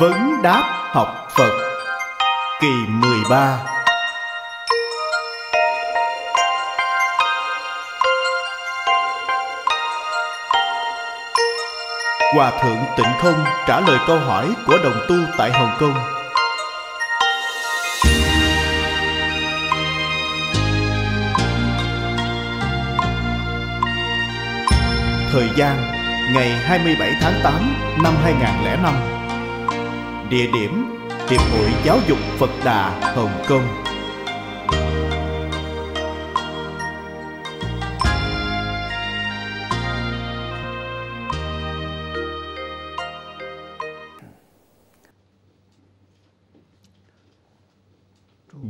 Vấn đáp học Phật Kỳ 13 Hòa Thượng Tịnh Không trả lời câu hỏi của đồng tu tại Hồng Kông Thời gian ngày 27 tháng 8 năm 2005 Địa điểm Hiệp hội Giáo dục Phật Đà Hồng Kông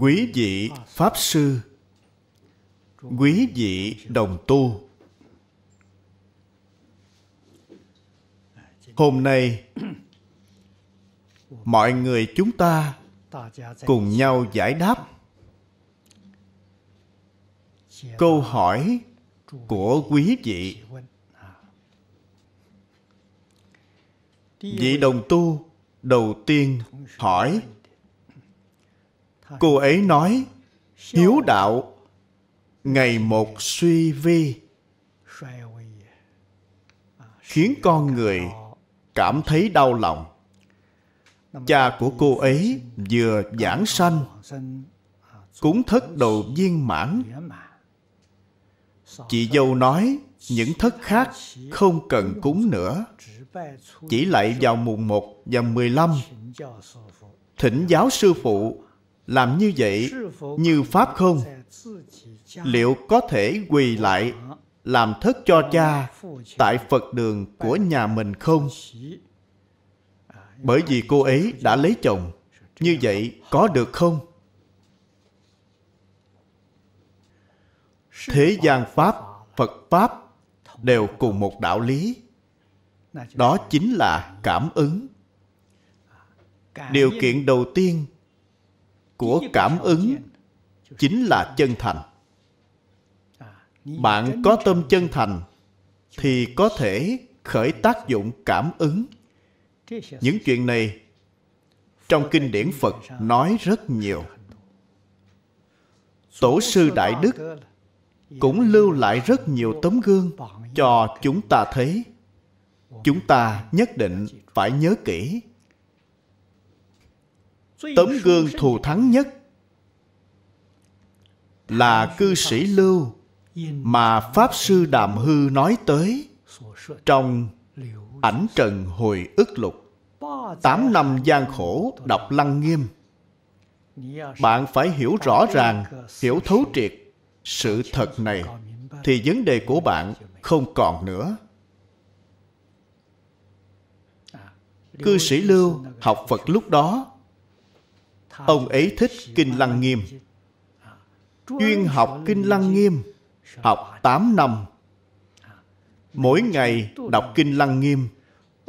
Quý vị Pháp Sư Quý vị Đồng Tu Hôm nay mọi người chúng ta cùng nhau giải đáp câu hỏi của quý vị vị đồng tu đầu tiên hỏi cô ấy nói hiếu đạo ngày một suy vi khiến con người cảm thấy đau lòng cha của cô ấy vừa giảng sanh cúng thất đầu viên mãn chị dâu nói những thất khác không cần cúng nữa chỉ lại vào mùng 1 và 15 thỉnh giáo sư phụ làm như vậy như pháp không liệu có thể quỳ lại làm thất cho cha tại phật đường của nhà mình không bởi vì cô ấy đã lấy chồng như vậy có được không thế gian pháp phật pháp đều cùng một đạo lý đó chính là cảm ứng điều kiện đầu tiên của cảm ứng chính là chân thành bạn có tâm chân thành thì có thể khởi tác dụng cảm ứng những chuyện này trong kinh điển phật nói rất nhiều tổ sư đại đức cũng lưu lại rất nhiều tấm gương cho chúng ta thấy chúng ta nhất định phải nhớ kỹ tấm gương thù thắng nhất là cư sĩ lưu mà pháp sư đàm hư nói tới trong Ảnh trần hồi ức lục tám năm gian khổ đọc lăng nghiêm Bạn phải hiểu rõ ràng Hiểu thấu triệt Sự thật này Thì vấn đề của bạn không còn nữa Cư sĩ Lưu học Phật lúc đó Ông ấy thích Kinh Lăng Nghiêm Chuyên học Kinh Lăng Nghiêm Học 8 năm Mỗi ngày đọc Kinh Lăng Nghiêm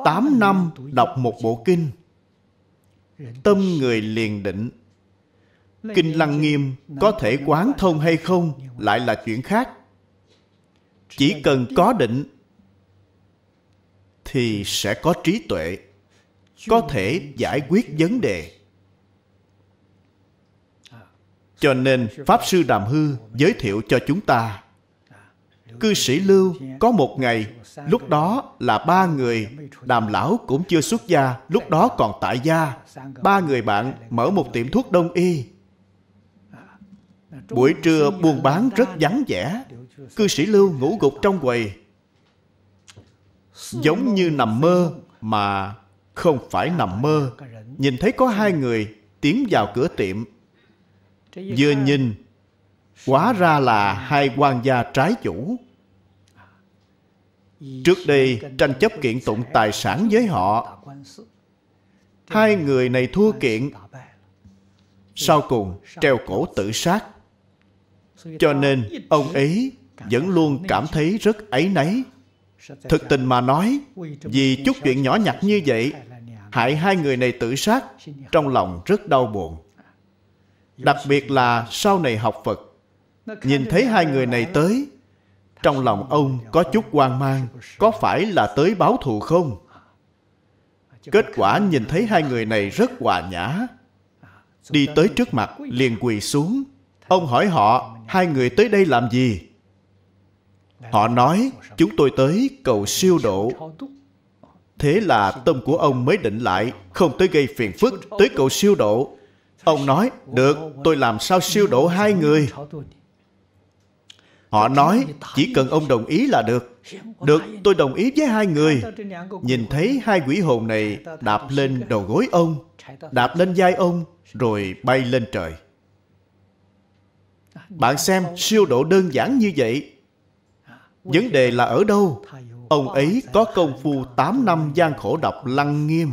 8 năm đọc một bộ kinh Tâm người liền định Kinh Lăng Nghiêm có thể quán thông hay không lại là chuyện khác Chỉ cần có định thì sẽ có trí tuệ có thể giải quyết vấn đề cho nên pháp sư đàm hư giới thiệu cho chúng ta cư sĩ Lưu có một ngày, lúc đó là ba người, đàm lão cũng chưa xuất gia, lúc đó còn tại gia. Ba người bạn mở một tiệm thuốc đông y. Buổi trưa buôn bán rất vắng vẻ, cư sĩ Lưu ngủ gục trong quầy. Giống như nằm mơ mà không phải nằm mơ. Nhìn thấy có hai người tiến vào cửa tiệm. Vừa nhìn hóa ra là hai quan gia trái chủ Trước đây tranh chấp kiện tụng tài sản với họ Hai người này thua kiện Sau cùng treo cổ tự sát Cho nên ông ấy vẫn luôn cảm thấy rất ấy nấy Thực tình mà nói Vì chút chuyện nhỏ nhặt như vậy Hại hai người này tự sát Trong lòng rất đau buồn Đặc biệt là sau này học Phật Nhìn thấy hai người này tới trong lòng ông có chút hoang mang có phải là tới báo thù không kết quả nhìn thấy hai người này rất hòa nhã đi tới trước mặt liền quỳ xuống ông hỏi họ hai người tới đây làm gì họ nói chúng tôi tới cầu siêu độ thế là tâm của ông mới định lại không tới gây phiền phức tới cầu siêu độ ông nói được tôi làm sao siêu độ hai người Họ nói chỉ cần ông đồng ý là được Được tôi đồng ý với hai người Nhìn thấy hai quỷ hồn này Đạp lên đầu gối ông Đạp lên vai ông Rồi bay lên trời Bạn xem siêu độ đơn giản như vậy Vấn đề là ở đâu Ông ấy có công phu 8 năm gian khổ đọc lăng nghiêm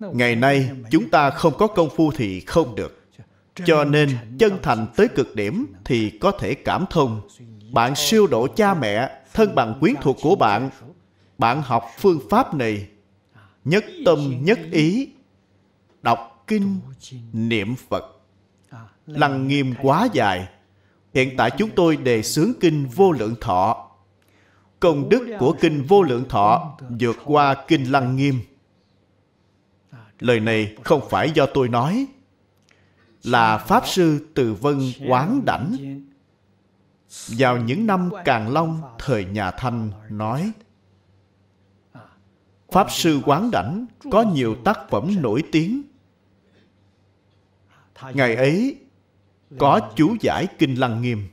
Ngày nay chúng ta không có công phu thì không được cho nên chân thành tới cực điểm thì có thể cảm thông bạn siêu độ cha mẹ thân bằng quyến thuộc của bạn bạn học phương pháp này nhất tâm nhất ý đọc kinh niệm phật lăng nghiêm quá dài hiện tại chúng tôi đề xướng kinh vô lượng thọ công đức của kinh vô lượng thọ vượt qua kinh lăng nghiêm lời này không phải do tôi nói là Pháp Sư Từ Vân Quán Đảnh. Vào những năm Càng Long, thời nhà Thanh nói, Pháp Sư Quán Đảnh có nhiều tác phẩm nổi tiếng. Ngày ấy, có chú giải Kinh Lăng Nghiêm.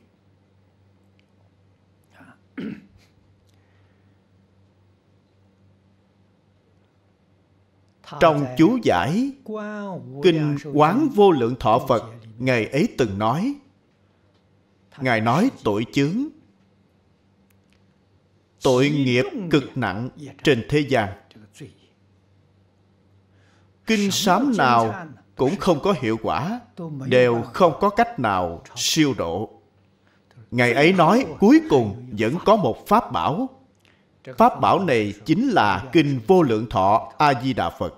trong chú giải kinh quán vô lượng thọ phật ngài ấy từng nói ngài nói tội chướng tội nghiệp cực nặng trên thế gian kinh sám nào cũng không có hiệu quả đều không có cách nào siêu độ ngày ấy nói cuối cùng vẫn có một pháp bảo Pháp bảo này chính là Kinh Vô Lượng Thọ A-di-đà Phật.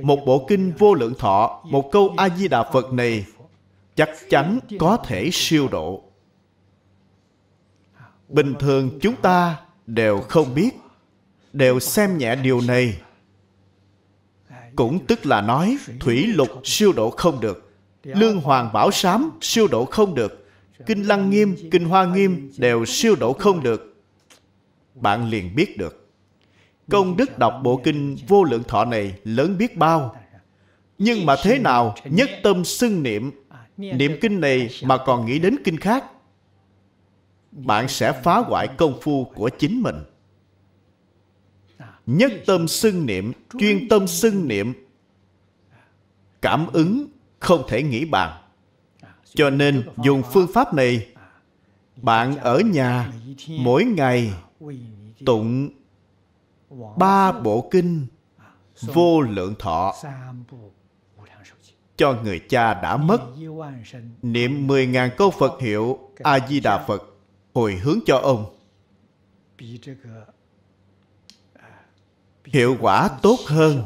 Một bộ Kinh Vô Lượng Thọ, một câu A-di-đà Phật này chắc chắn có thể siêu độ. Bình thường chúng ta đều không biết, đều xem nhẹ điều này. Cũng tức là nói thủy lục siêu độ không được, lương hoàng bảo sám siêu độ không được, kinh lăng nghiêm, kinh hoa nghiêm đều siêu độ không được bạn liền biết được. Công đức đọc bộ kinh vô lượng thọ này lớn biết bao. Nhưng mà thế nào nhất tâm xưng niệm, niệm kinh này mà còn nghĩ đến kinh khác, bạn sẽ phá hoại công phu của chính mình. Nhất tâm xưng niệm, chuyên tâm xưng niệm, cảm ứng không thể nghĩ bàn. Cho nên dùng phương pháp này, bạn ở nhà mỗi ngày tụng ba bộ kinh vô lượng thọ cho người cha đã mất niệm mười ngàn câu Phật hiệu A-di-đà Phật hồi hướng cho ông hiệu quả tốt hơn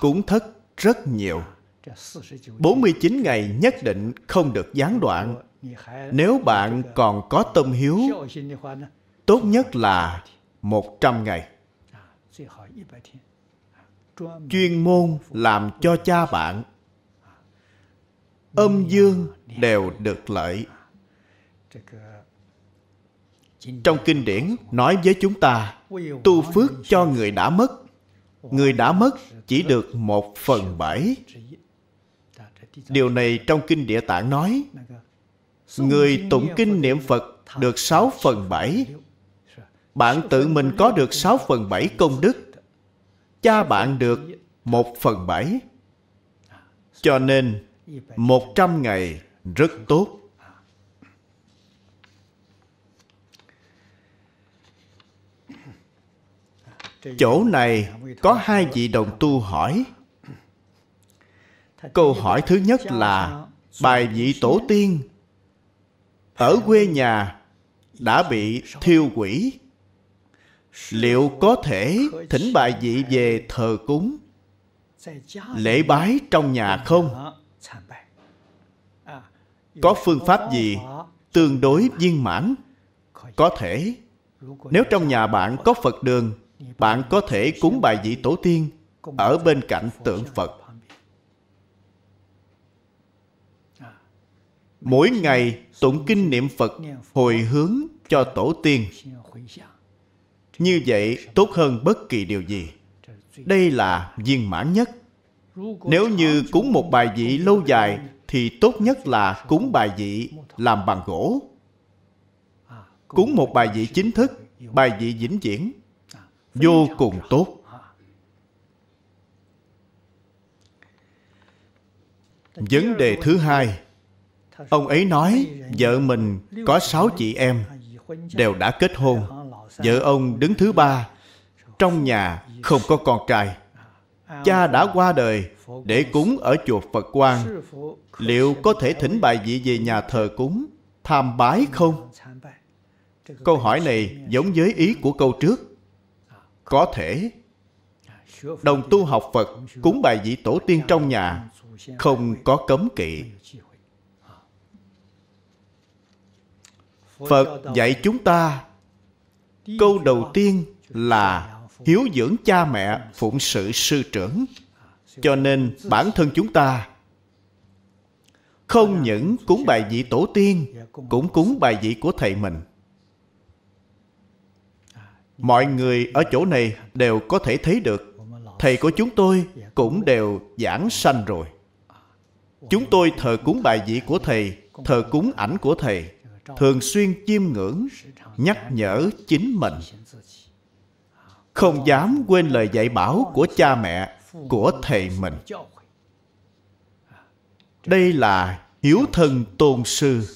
cũng thất rất nhiều 49 ngày nhất định không được gián đoạn nếu bạn còn có tâm hiếu tốt nhất là 100 ngày. Chuyên môn làm cho cha bạn âm dương đều được lợi. Trong kinh điển nói với chúng ta, tu phước cho người đã mất. Người đã mất chỉ được một phần bảy. Điều này trong kinh địa tạng nói, người tụng kinh niệm Phật được sáu phần bảy bạn tự mình có được 6 phần 7 công đức cha bạn được 1 phần 7 cho nên 100 ngày rất tốt chỗ này có hai vị đồng tu hỏi câu hỏi thứ nhất là bài vị tổ tiên ở quê nhà đã bị thiêu quỷ liệu có thể thỉnh bài vị về thờ cúng lễ bái trong nhà không có phương pháp gì tương đối viên mãn có thể nếu trong nhà bạn có phật đường bạn có thể cúng bài vị tổ tiên ở bên cạnh tượng phật mỗi ngày tụng kinh niệm phật hồi hướng cho tổ tiên như vậy tốt hơn bất kỳ điều gì đây là viên mãn nhất nếu như cúng một bài vị lâu dài thì tốt nhất là cúng bài vị làm bằng gỗ cúng một bài vị chính thức bài vị vĩnh viễn vô cùng tốt vấn đề thứ hai ông ấy nói vợ mình có sáu chị em đều đã kết hôn vợ ông đứng thứ ba trong nhà không có con trai cha đã qua đời để cúng ở chùa phật quan liệu có thể thỉnh bài vị về nhà thờ cúng tham bái không câu hỏi này giống với ý của câu trước có thể đồng tu học phật cúng bài vị tổ tiên trong nhà không có cấm kỵ phật dạy chúng ta câu đầu tiên là hiếu dưỡng cha mẹ phụng sự sư trưởng cho nên bản thân chúng ta không những cúng bài vị tổ tiên cũng cúng bài vị của thầy mình mọi người ở chỗ này đều có thể thấy được thầy của chúng tôi cũng đều giảng sanh rồi chúng tôi thờ cúng bài vị của thầy thờ cúng ảnh của thầy thường xuyên chiêm ngưỡng nhắc nhở chính mình không dám quên lời dạy bảo của cha mẹ của thầy mình đây là hiếu thân tôn sư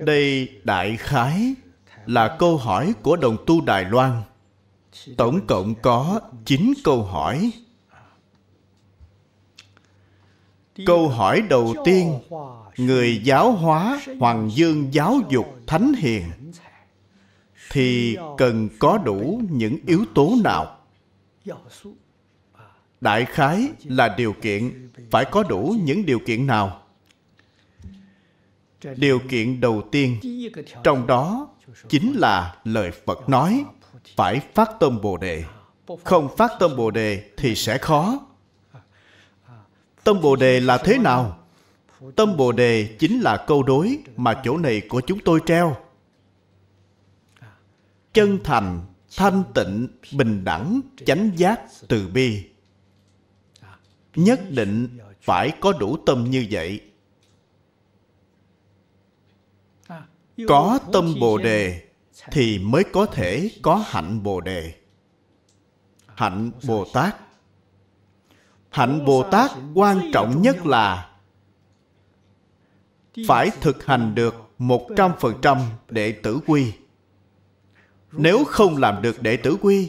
đây đại khái là câu hỏi của đồng tu đài loan tổng cộng có 9 câu hỏi câu hỏi đầu tiên người giáo hóa hoàng dương giáo dục thánh hiền thì cần có đủ những yếu tố nào đại khái là điều kiện phải có đủ những điều kiện nào điều kiện đầu tiên trong đó chính là lời phật nói phải phát tâm bồ đề không phát tâm bồ đề thì sẽ khó tâm bồ đề là thế nào tâm bồ đề chính là câu đối mà chỗ này của chúng tôi treo chân thành thanh tịnh bình đẳng chánh giác từ bi nhất định phải có đủ tâm như vậy có tâm bồ đề thì mới có thể có hạnh bồ đề hạnh bồ tát hạnh bồ tát quan trọng nhất là phải thực hành được một trăm phần trăm đệ tử quy nếu không làm được đệ tử quy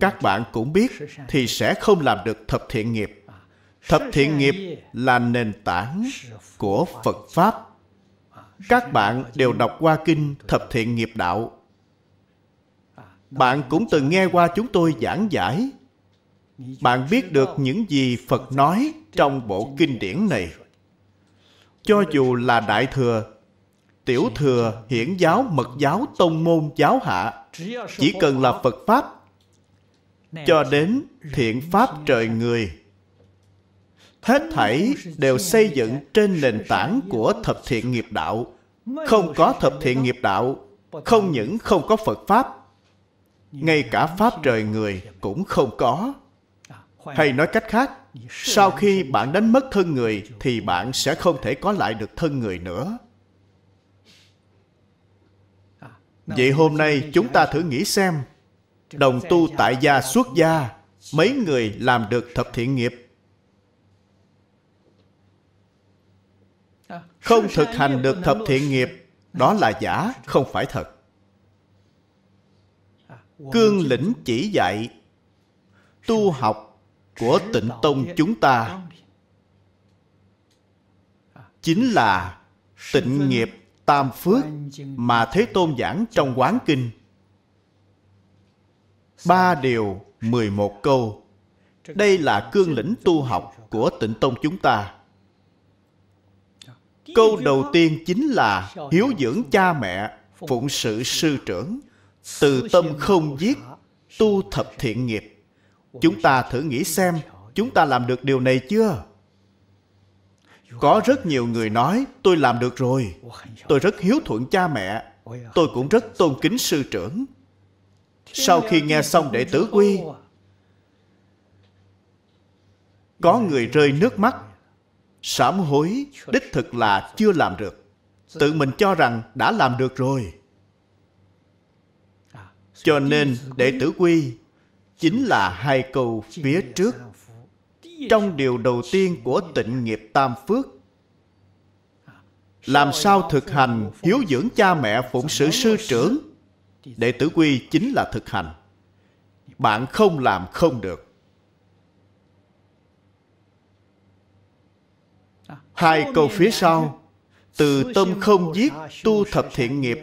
các bạn cũng biết thì sẽ không làm được thập thiện nghiệp à, thập thiện nghiệp là nền tảng của phật pháp các bạn đều đọc qua kinh thập thiện nghiệp đạo bạn cũng từng nghe qua chúng tôi giảng giải bạn biết được những gì phật nói trong bộ kinh điển này cho dù là đại thừa tiểu thừa hiển giáo mật giáo tông môn giáo hạ chỉ cần là phật pháp cho đến thiện pháp trời người hết thảy đều xây dựng trên nền tảng của thập thiện nghiệp đạo không có thập thiện nghiệp đạo không những không có phật pháp ngay cả pháp trời người cũng không có hay nói cách khác sau khi bạn đánh mất thân người thì bạn sẽ không thể có lại được thân người nữa vậy hôm nay chúng ta thử nghĩ xem đồng tu tại gia xuất gia mấy người làm được thập thiện nghiệp không thực hành được thập thiện nghiệp đó là giả không phải thật cương lĩnh chỉ dạy tu học của tịnh tông chúng ta chính là tịnh nghiệp tam phước mà thế tôn giảng trong quán kinh ba điều mười một câu đây là cương lĩnh tu học của tịnh tông chúng ta câu đầu tiên chính là hiếu dưỡng cha mẹ phụng sự sư trưởng từ tâm không giết tu thập thiện nghiệp chúng ta thử nghĩ xem chúng ta làm được điều này chưa có rất nhiều người nói tôi làm được rồi tôi rất hiếu thuận cha mẹ tôi cũng rất tôn kính sư trưởng sau khi nghe xong đệ tử quy có người rơi nước mắt sám hối đích thực là chưa làm được tự mình cho rằng đã làm được rồi à, cho nên đệ tử quy chính là hai câu phía trước trong điều đầu tiên của tịnh nghiệp tam phước à, làm sao thực hành hiếu dưỡng cha mẹ phụng sự sư trưởng đệ tử quy chính là thực hành bạn không làm không được Hai câu phía sau Từ tâm không giết tu thập thiện nghiệp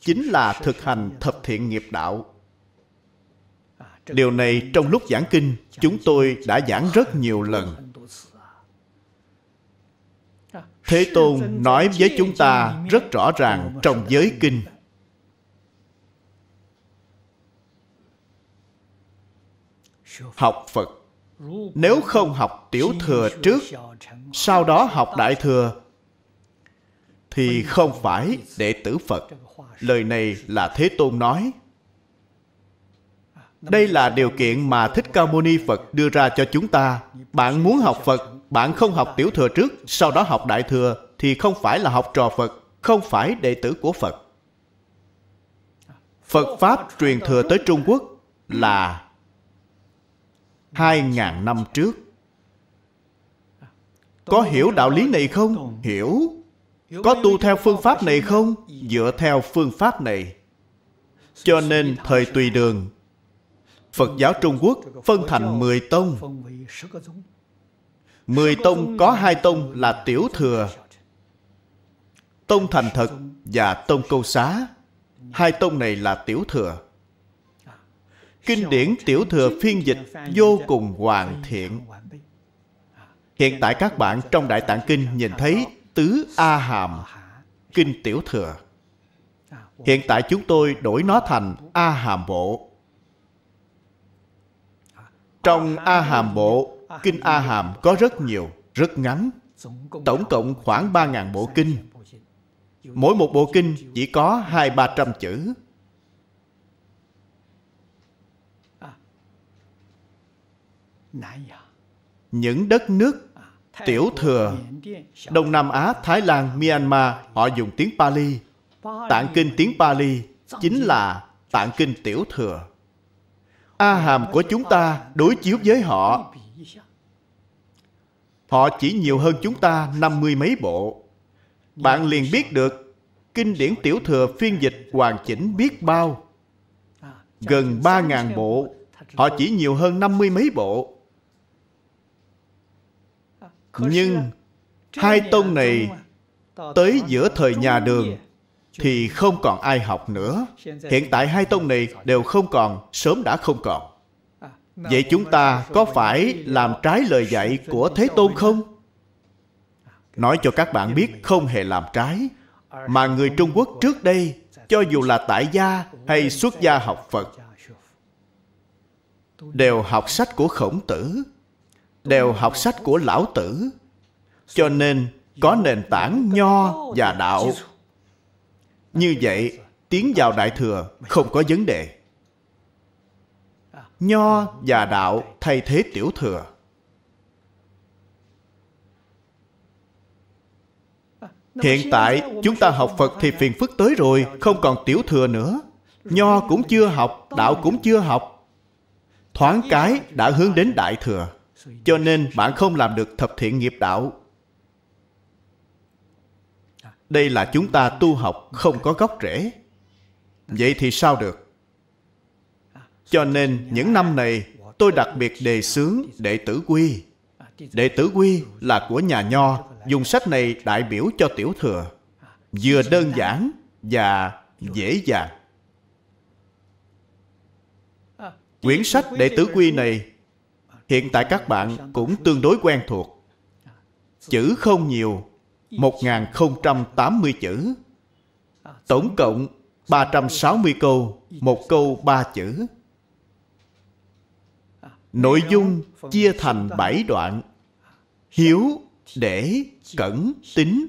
Chính là thực hành thập thiện nghiệp đạo Điều này trong lúc giảng kinh Chúng tôi đã giảng rất nhiều lần Thế Tôn nói với chúng ta rất rõ ràng trong giới kinh Học Phật nếu không học tiểu thừa trước sau đó học đại thừa thì không phải đệ tử phật lời này là thế tôn nói đây là điều kiện mà thích ca mâu ni phật đưa ra cho chúng ta bạn muốn học phật bạn không học tiểu thừa trước sau đó học đại thừa thì không phải là học trò phật không phải đệ tử của phật phật pháp truyền thừa tới trung quốc là hai ngàn năm trước có hiểu đạo lý này không hiểu có tu theo phương pháp này không dựa theo phương pháp này cho nên thời tùy đường phật giáo trung quốc phân thành mười tông Mười tông có hai tông là tiểu thừa tông thành thật và tông câu xá hai tông này là tiểu thừa Kinh điển tiểu thừa phiên dịch vô cùng hoàn thiện. Hiện tại các bạn trong Đại Tạng Kinh nhìn thấy Tứ A Hàm, Kinh Tiểu Thừa. Hiện tại chúng tôi đổi nó thành A Hàm Bộ. Trong A Hàm Bộ, Kinh A Hàm có rất nhiều, rất ngắn. Tổng cộng khoảng ba ngàn bộ kinh. Mỗi một bộ kinh chỉ có hai ba trăm chữ. Những đất nước à, tiểu thừa, Đông Nam Á, Thái Lan, Myanmar, họ dùng tiếng Pali. Tạng kinh tiếng Pali chính là tạng kinh tiểu thừa. A hàm của chúng ta đối chiếu với họ Họ chỉ nhiều hơn chúng ta năm mươi mấy bộ Bạn liền biết được Kinh điển tiểu thừa phiên dịch hoàn chỉnh biết bao à, Gần ba ngàn bộ Họ chỉ nhiều hơn năm mươi mấy bộ nhưng hai tông này tới giữa thời nhà đường thì không còn ai học nữa hiện tại hai tông này đều không còn sớm đã không còn à, vậy chúng ta có phải làm trái lời dạy của thế tôn không à, nói cho các bạn biết không hề làm trái mà người trung quốc trước đây cho dù là tại gia hay xuất gia học phật đều học sách của khổng tử đều học sách của lão tử cho nên có nền tảng nho và đạo như vậy tiến vào đại thừa không có vấn đề nho và đạo thay thế tiểu thừa hiện tại chúng ta học phật thì phiền phức tới rồi không còn tiểu thừa nữa nho cũng chưa học đạo cũng chưa học thoáng cái đã hướng đến đại thừa cho nên bạn không làm được thập thiện nghiệp đạo đây là chúng ta tu học không có gốc rễ vậy thì sao được cho nên những năm này tôi đặc biệt đề xướng đệ tử quy đệ tử quy là của nhà nho dùng sách này đại biểu cho tiểu thừa vừa đơn giản và dễ dàng quyển sách đệ tử quy này hiện tại các bạn cũng tương đối quen thuộc chữ không nhiều 1080 chữ tổng cộng 360 câu một câu ba chữ nội dung chia thành 7 đoạn hiếu để cẩn tính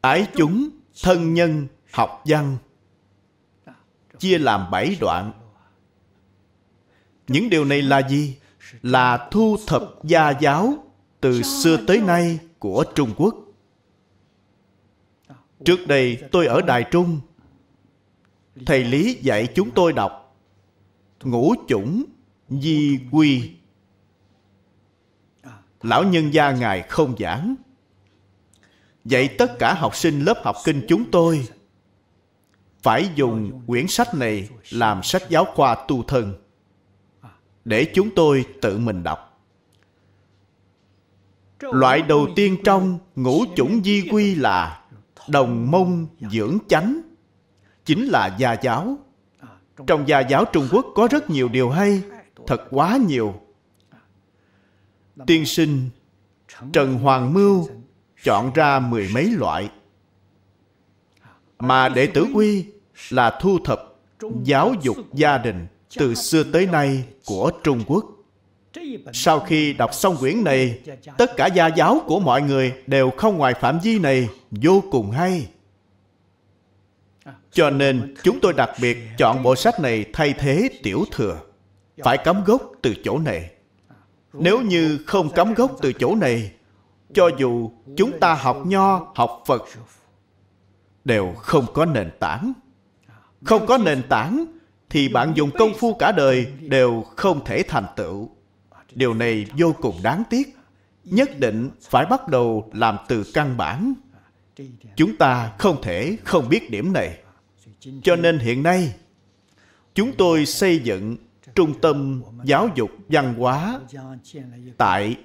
ái chúng thân nhân học văn chia làm 7 đoạn những điều này là gì là thu thập gia giáo từ xưa tới nay của trung quốc trước đây tôi ở đài trung thầy lý dạy chúng tôi đọc ngũ chủng di quy lão nhân gia ngài không giảng dạy tất cả học sinh lớp học kinh chúng tôi phải dùng quyển sách này làm sách giáo khoa tu thân để chúng tôi tự mình đọc loại đầu tiên trong ngũ chủng di quy là đồng mông dưỡng chánh chính là gia giáo trong gia giáo trung quốc có rất nhiều điều hay thật quá nhiều tiên sinh trần hoàng mưu chọn ra mười mấy loại mà đệ tử quy là thu thập giáo dục gia đình từ xưa tới nay của Trung Quốc. Sau khi đọc xong quyển này, tất cả gia giáo của mọi người đều không ngoài phạm vi này, vô cùng hay. Cho nên chúng tôi đặc biệt chọn bộ sách này thay thế tiểu thừa. Phải cắm gốc từ chỗ này. Nếu như không cắm gốc từ chỗ này, cho dù chúng ta học nho, học Phật, đều không có nền tảng. Không có nền tảng thì bạn dùng công phu cả đời đều không thể thành tựu điều này vô cùng đáng tiếc nhất định phải bắt đầu làm từ căn bản chúng ta không thể không biết điểm này cho nên hiện nay chúng tôi xây dựng trung tâm giáo dục văn hóa tại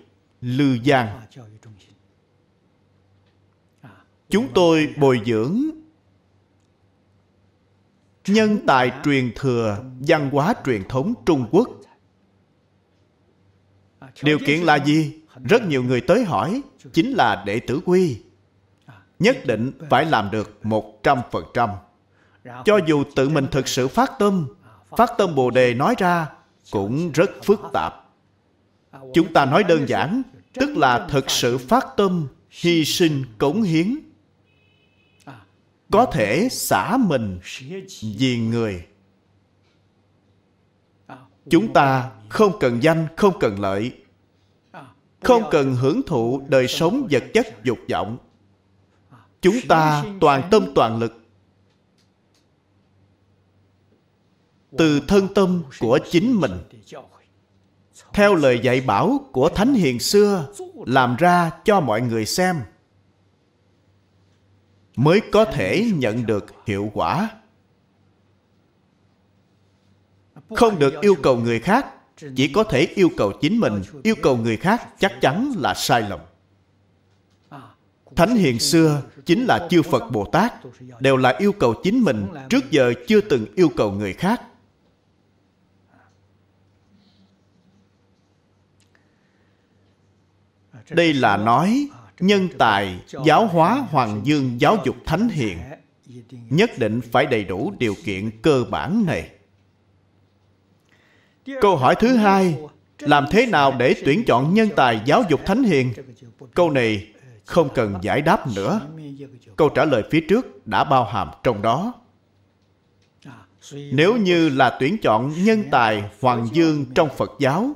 lư giang chúng tôi bồi dưỡng nhân tài truyền thừa văn hóa truyền thống trung quốc điều kiện là gì rất nhiều người tới hỏi chính là đệ tử quy nhất định phải làm được một trăm phần trăm cho dù tự mình thực sự phát tâm phát tâm bồ đề nói ra cũng rất phức tạp chúng ta nói đơn giản tức là thực sự phát tâm hy sinh cống hiến có thể xả mình vì người chúng ta không cần danh không cần lợi không cần hưởng thụ đời sống vật chất dục vọng chúng ta toàn tâm toàn lực từ thân tâm của chính mình theo lời dạy bảo của thánh hiền xưa làm ra cho mọi người xem mới có thể nhận được hiệu quả không được yêu cầu người khác chỉ có thể yêu cầu chính mình yêu cầu người khác chắc chắn là sai lầm thánh hiền xưa chính là chư phật bồ tát đều là yêu cầu chính mình trước giờ chưa từng yêu cầu người khác đây là nói nhân tài giáo hóa hoàng dương giáo dục thánh hiền nhất định phải đầy đủ điều kiện cơ bản này câu hỏi thứ hai làm thế nào để tuyển chọn nhân tài giáo dục thánh hiền câu này không cần giải đáp nữa câu trả lời phía trước đã bao hàm trong đó nếu như là tuyển chọn nhân tài hoàng dương trong phật giáo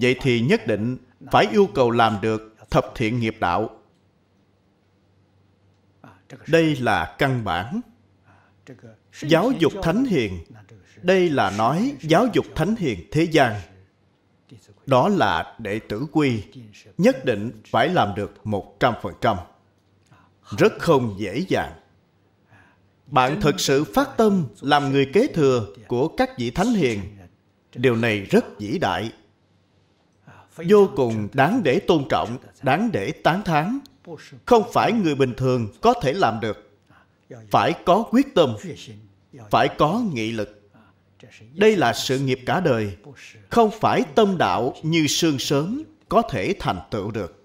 vậy thì nhất định phải yêu cầu làm được thập thiện nghiệp đạo à, đây là căn bản à, giáo dục thánh hiền đây là nói giáo dục thánh hiền thế gian đó là đệ tử quy nhất định phải làm được một trăm phần trăm à, rất không dễ dàng bạn thực sự phát tâm làm người kế thừa của các vị thánh hiền điều này rất vĩ đại vô cùng đáng để tôn trọng đáng để tán thán không phải người bình thường có thể làm được phải có quyết tâm phải có nghị lực đây là sự nghiệp cả đời không phải tâm đạo như sương sớm có thể thành tựu được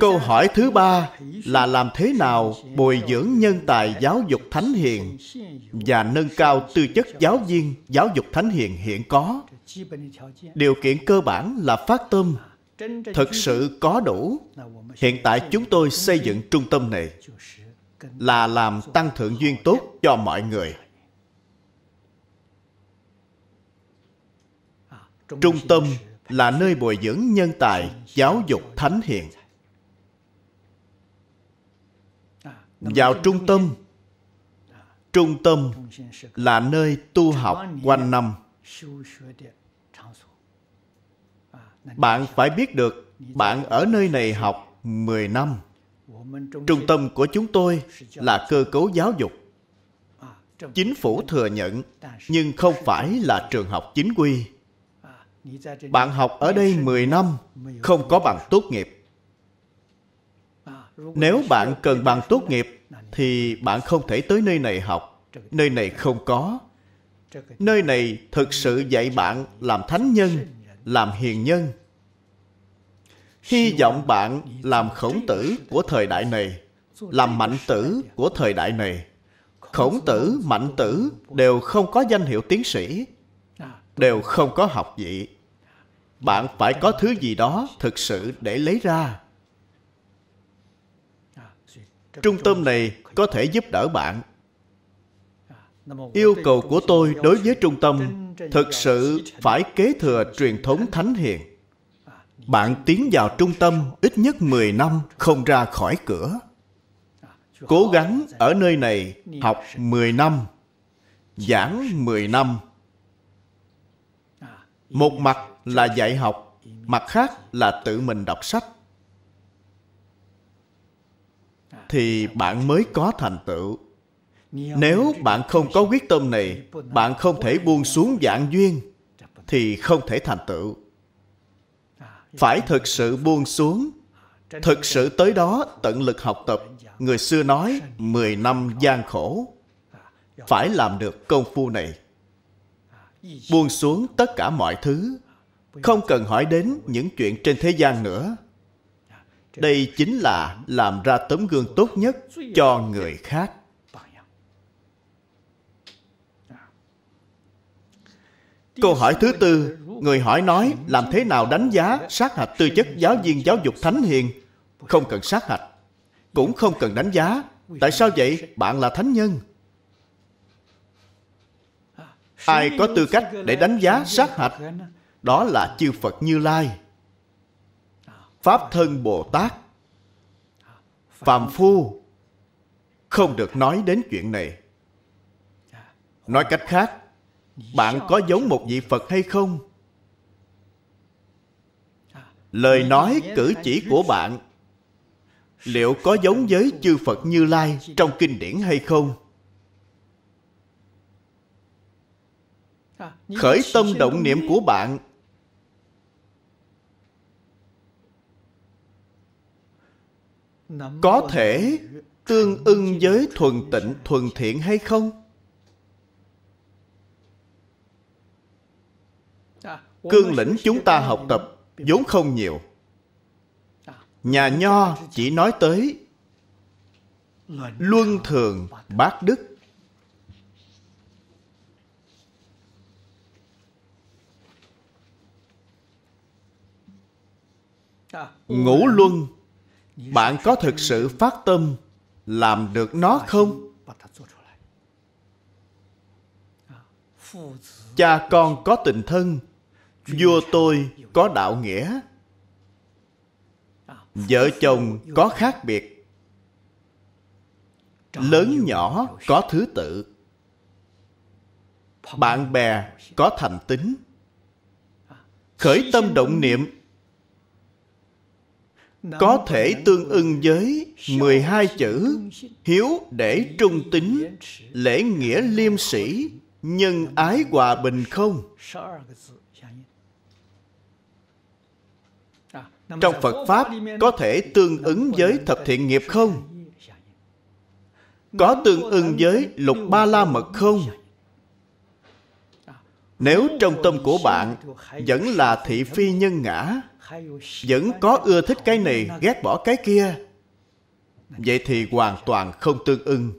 câu hỏi thứ ba là làm thế nào bồi dưỡng nhân tài giáo dục thánh hiền và nâng cao tư chất giáo viên giáo dục thánh hiền hiện có điều kiện cơ bản là phát tâm thực sự có đủ hiện tại chúng tôi xây dựng trung tâm này là làm tăng thượng duyên tốt cho mọi người trung tâm là nơi bồi dưỡng nhân tài giáo dục thánh hiền vào trung tâm trung tâm là nơi tu học quanh năm bạn phải biết được bạn ở nơi này học 10 năm trung tâm của chúng tôi là cơ cấu giáo dục chính phủ thừa nhận nhưng không phải là trường học chính quy bạn học ở đây 10 năm không có bằng tốt nghiệp nếu bạn cần bằng tốt nghiệp thì bạn không thể tới nơi này học nơi này không có nơi này thực sự dạy bạn làm thánh nhân làm hiền nhân hy vọng bạn làm khổng tử của thời đại này làm mạnh tử của thời đại này khổng tử mạnh tử đều không có danh hiệu tiến sĩ đều không có học vị bạn phải có thứ gì đó thực sự để lấy ra trung tâm này có thể giúp đỡ bạn yêu cầu của tôi đối với trung tâm thực sự phải kế thừa truyền thống thánh hiền bạn tiến vào trung tâm ít nhất 10 năm không ra khỏi cửa cố gắng ở nơi này học 10 năm giảng 10 năm một mặt là dạy học mặt khác là tự mình đọc sách thì bạn mới có thành tựu nếu bạn không có quyết tâm này bạn không thể buông xuống dạng duyên thì không thể thành tựu phải thực sự buông xuống thực sự tới đó tận lực học tập người xưa nói mười năm gian khổ phải làm được công phu này buông xuống tất cả mọi thứ không cần hỏi đến những chuyện trên thế gian nữa đây chính là làm ra tấm gương tốt nhất cho người khác câu hỏi thứ tư người hỏi nói làm thế nào đánh giá sát hạch tư chất giáo viên giáo dục thánh hiền không cần sát hạch cũng không cần đánh giá tại sao vậy bạn là thánh nhân ai có tư cách để đánh giá sát hạch đó là chư phật như lai Pháp thân Bồ Tát Phạm Phu Không được nói đến chuyện này Nói cách khác Bạn có giống một vị Phật hay không? Lời nói cử chỉ của bạn Liệu có giống với chư Phật Như Lai Trong kinh điển hay không? Khởi tâm động niệm của bạn có thể tương ưng với thuần tịnh thuần thiện hay không à, cương lĩnh chúng ta học tập vốn không nhiều à, nhà nho chỉ nói tới luân thường bát đức à, ngũ luân bạn có thực sự phát tâm làm được nó không cha con có tình thân vua tôi có đạo nghĩa vợ chồng có khác biệt lớn nhỏ có thứ tự bạn bè có thành tính khởi tâm động niệm có thể tương ưng với 12 chữ hiếu để trung tín lễ nghĩa liêm sĩ nhân ái hòa bình không trong phật pháp có thể tương ứng với thập thiện nghiệp không có tương ưng với lục ba la mật không nếu trong tâm của bạn vẫn là thị phi nhân ngã vẫn có ưa thích cái này ghét bỏ cái kia vậy thì hoàn toàn không tương ưng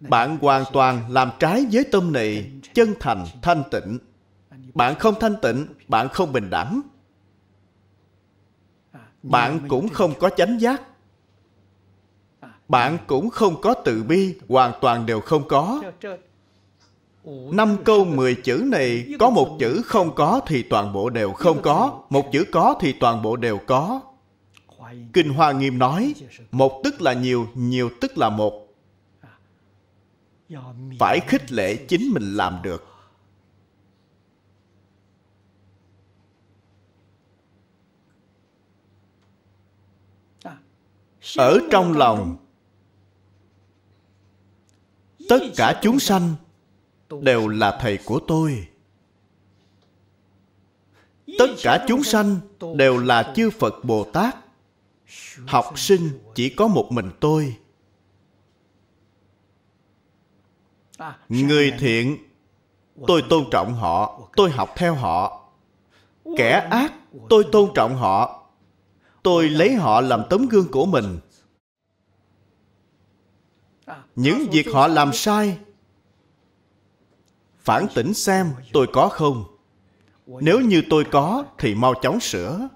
bạn hoàn toàn làm trái với tâm này chân thành thanh tịnh bạn không thanh tịnh bạn không bình đẳng bạn cũng không có chánh giác bạn cũng không có tự bi hoàn toàn đều không có Năm câu mười chữ này Có một chữ không có thì toàn bộ đều không có Một chữ có thì toàn bộ đều có Kinh Hoa Nghiêm nói Một tức là nhiều, nhiều tức là một Phải khích lệ chính mình làm được Ở trong lòng Tất cả chúng sanh đều là thầy của tôi tất cả chúng sanh đều là chư phật bồ tát học sinh chỉ có một mình tôi à, người thiện tôi tôn trọng họ tôi học theo họ kẻ ác tôi tôn trọng họ tôi lấy họ làm tấm gương của mình à, những việc họ làm sai phản tỉnh xem tôi có không nếu như tôi có thì mau chóng sửa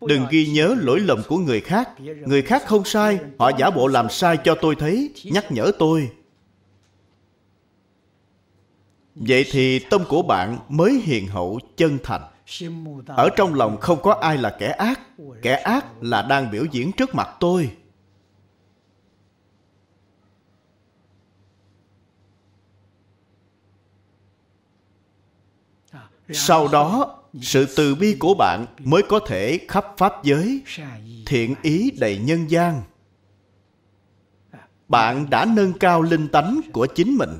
đừng ghi nhớ lỗi lầm của người khác người khác không sai họ giả bộ làm sai cho tôi thấy nhắc nhở tôi vậy thì tâm của bạn mới hiền hậu chân thành ở trong lòng không có ai là kẻ ác kẻ ác là đang biểu diễn trước mặt tôi sau đó sự từ bi của bạn mới có thể khắp pháp giới thiện ý đầy nhân gian bạn đã nâng cao linh tánh của chính mình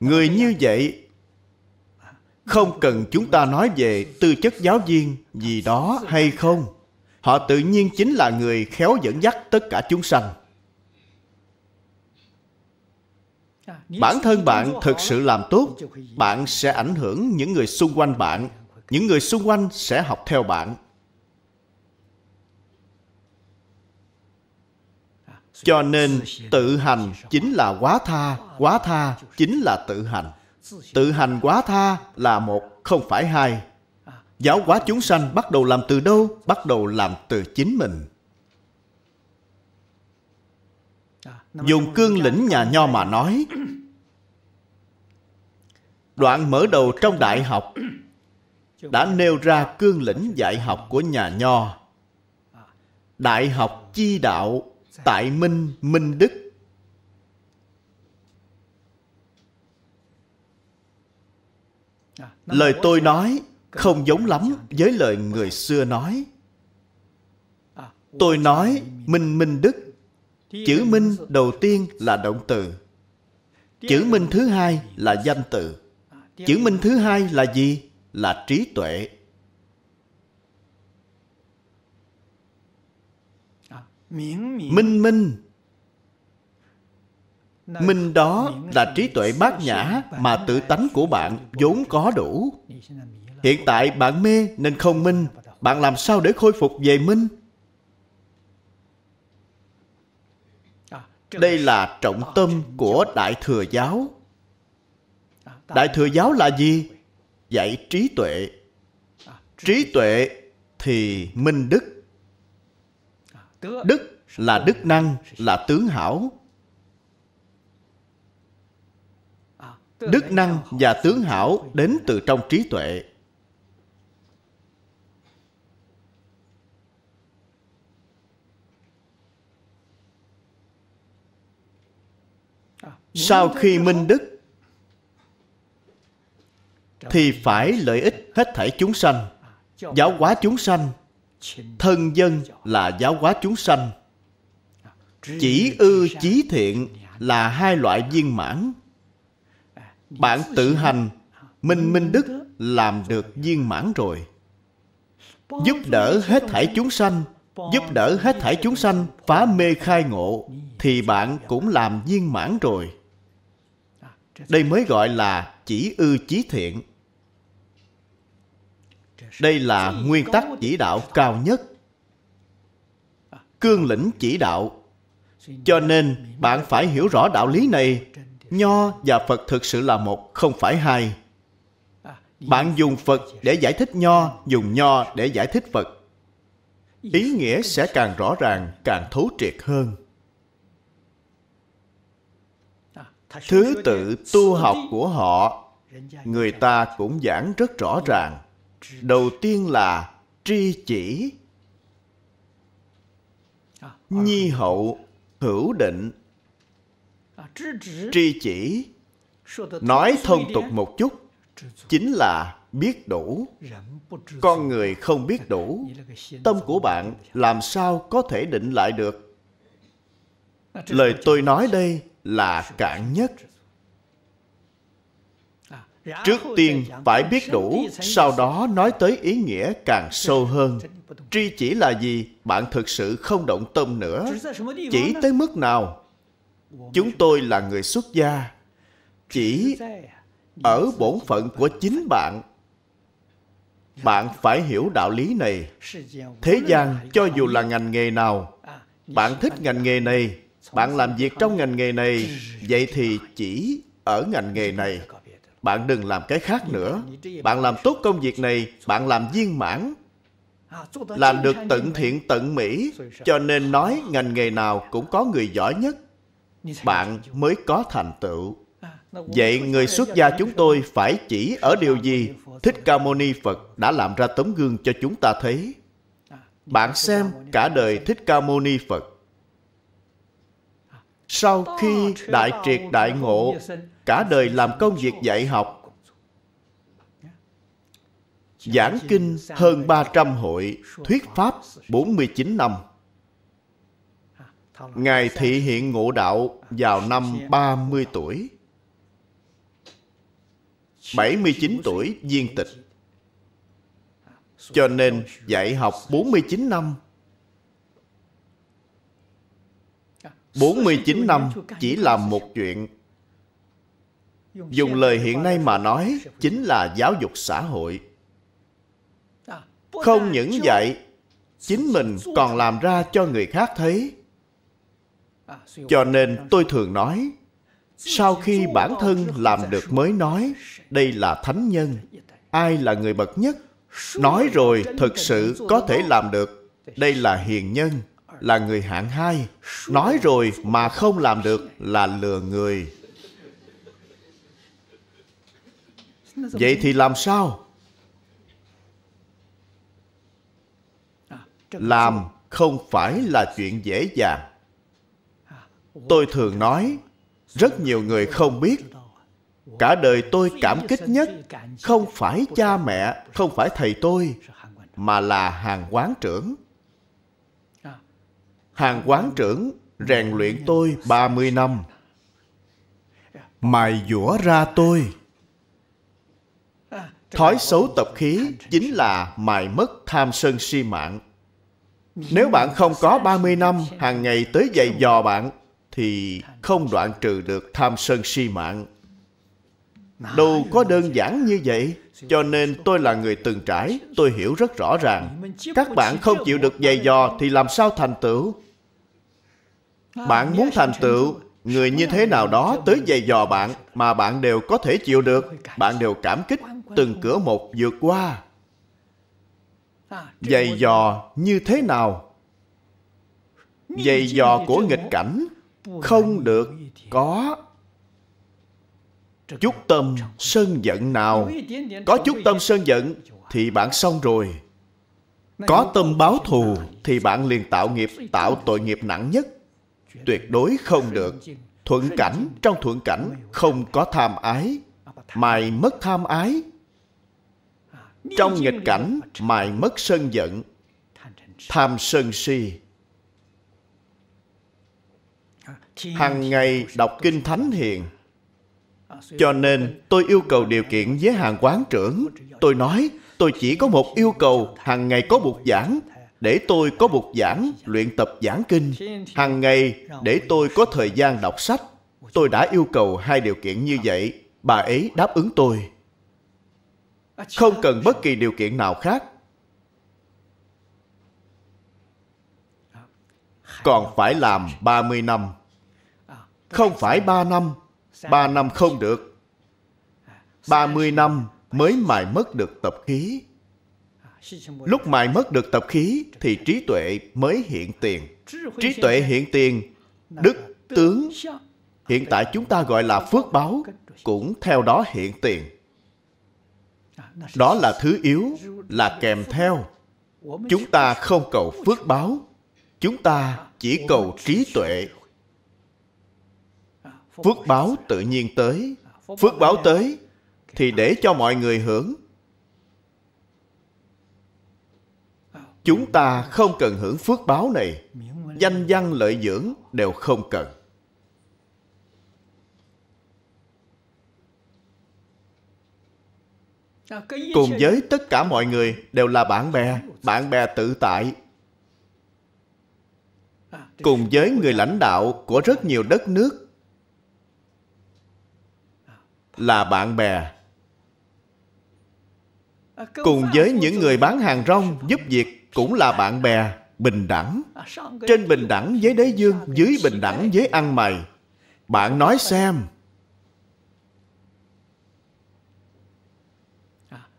người như vậy không cần chúng ta nói về tư chất giáo viên gì đó hay không họ tự nhiên chính là người khéo dẫn dắt tất cả chúng sanh bản thân bạn thực sự làm tốt bạn sẽ ảnh hưởng những người xung quanh bạn những người xung quanh sẽ học theo bạn cho nên tự hành chính là quá tha quá tha chính là tự hành tự hành quá tha là một không phải hai giáo hóa chúng sanh bắt đầu làm từ đâu bắt đầu làm từ chính mình dùng cương lĩnh nhà nho mà nói đoạn mở đầu trong đại học đã nêu ra cương lĩnh dạy học của nhà nho đại học chi đạo tại minh minh đức lời tôi nói không giống lắm với lời người xưa nói tôi nói minh minh đức chữ minh đầu tiên là động từ chữ minh thứ hai là danh từ chứng minh thứ hai là gì là trí tuệ à, minh minh minh đó là trí tuệ bát nhã mà tự tánh của bạn vốn có đủ hiện tại bạn mê nên không minh bạn làm sao để khôi phục về minh à, đây là trọng tâm của đại thừa giáo đại thừa giáo là gì dạy trí tuệ à, trí tuệ thì minh đức à, đức là đức năng là tướng hảo à, đức năng và tướng hảo đến từ trong trí tuệ sau khi minh đức thì phải lợi ích hết thảy chúng sanh giáo hóa chúng sanh thân dân là giáo hóa chúng sanh chỉ ư chí thiện là hai loại viên mãn bạn tự hành minh minh đức làm được viên mãn rồi giúp đỡ hết thảy chúng sanh giúp đỡ hết thảy chúng sanh phá mê khai ngộ thì bạn cũng làm viên mãn rồi đây mới gọi là chỉ ư chí thiện đây là nguyên tắc chỉ đạo cao nhất cương lĩnh chỉ đạo cho nên bạn phải hiểu rõ đạo lý này nho và phật thực sự là một không phải hai bạn dùng phật để giải thích nho dùng nho để giải thích phật ý nghĩa sẽ càng rõ ràng càng thấu triệt hơn thứ tự tu học của họ người ta cũng giảng rất rõ ràng đầu tiên là tri chỉ à, nhi hậu hữu định à, tri chỉ nói thông tục một chút chính là biết đủ con người không biết đủ tâm của bạn làm sao có thể định lại được à, lời tôi nói đây là cạn nhất Trước dạ, tiên phải biết đủ, sau đó nói tới ý nghĩa càng sâu hơn. Tri chỉ là gì? Bạn thực sự không động tâm nữa. Chỉ tới mức nào? Chúng tôi là người xuất gia. Chỉ à, ở bổn phận của chính bạn. Bạn dạ, phải hiểu đạo lý này. Thế gian, cho dù là ngành nghề nào, à, bạn thích ngành nghề này, bạn làm việc trong ngành nghề này, vậy thì chỉ ở ngành nghề này bạn đừng làm cái khác nữa bạn làm tốt công việc này bạn làm viên mãn làm được tận thiện tận mỹ cho nên nói ngành nghề nào cũng có người giỏi nhất bạn mới có thành tựu vậy người xuất gia chúng tôi phải chỉ ở điều gì thích ca mâu ni phật đã làm ra tấm gương cho chúng ta thấy bạn xem cả đời thích ca mâu ni phật sau khi đại triệt đại ngộ cả đời làm công việc dạy học giảng kinh hơn 300 hội, thuyết pháp 49 năm. Ngài thị hiện ngộ đạo vào năm 30 tuổi. 79 tuổi viên tịch. Cho nên dạy học 49 năm. 49 năm chỉ làm một chuyện dùng lời hiện nay mà nói chính là giáo dục xã hội không những vậy chính mình còn làm ra cho người khác thấy cho nên tôi thường nói sau khi bản thân làm được mới nói đây là thánh nhân ai là người bậc nhất nói rồi thực sự có thể làm được đây là hiền nhân là người hạng hai nói rồi mà không làm được là lừa người Vậy thì làm sao? À, làm không phải là chuyện dễ dàng. À, tôi thường nói, rất nhiều người không biết. Cả đời tôi cảm kích nhất không phải cha mẹ, không phải thầy tôi, mà là hàng quán trưởng. À. Hàng quán trưởng rèn luyện tôi 30 năm. Dạ. Mài dũa ra tôi Thói xấu tập khí chính là mài mất tham sân si mạng. Nếu bạn không có 30 năm hàng ngày tới dạy dò bạn thì không đoạn trừ được tham sân si mạng. Đâu có đơn giản như vậy Cho nên tôi là người từng trải Tôi hiểu rất rõ ràng Các bạn không chịu được dày dò Thì làm sao thành tựu Bạn muốn thành tựu người như thế nào đó tới dày dò bạn mà bạn đều có thể chịu được bạn đều cảm kích từng cửa một vượt qua dày dò như thế nào dày dò của nghịch cảnh không được có chút tâm sơn giận nào có chút tâm sơn giận thì bạn xong rồi có tâm báo thù thì bạn liền tạo nghiệp tạo tội nghiệp nặng nhất tuyệt đối không được thuận cảnh trong thuận cảnh không có tham ái mài mất tham ái trong nghịch cảnh mài mất sân giận tham sân si hàng ngày đọc kinh thánh hiền cho nên tôi yêu cầu điều kiện với hàng quán trưởng tôi nói tôi chỉ có một yêu cầu hàng ngày có một giảng để tôi có một giảng luyện tập giảng kinh hàng ngày để tôi có thời gian đọc sách tôi đã yêu cầu hai điều kiện như vậy bà ấy đáp ứng tôi không cần bất kỳ điều kiện nào khác còn phải làm 30 năm. Không phải 3 năm, 3 năm không được. 30 năm mới mài mất được tập khí. Lúc mài mất được tập khí thì trí tuệ mới hiện tiền. Trí tuệ hiện tiền, đức tướng hiện tại chúng ta gọi là phước báo cũng theo đó hiện tiền. Đó là thứ yếu, là kèm theo. Chúng ta không cầu phước báo, chúng ta chỉ cầu trí tuệ. Phước báo tự nhiên tới, phước báo tới thì để cho mọi người hưởng chúng ta không cần hưởng phước báo này danh văn lợi dưỡng đều không cần à, cùng với tất cả mọi người đều là bạn bè bạn bè tự tại à, cùng với người lãnh đạo của rất nhiều đất nước là bạn bè à, cùng với những người bán hàng rong giúp việc cũng là bạn bè bình đẳng trên bình đẳng với đế dương dưới bình đẳng với ăn mày bạn nói xem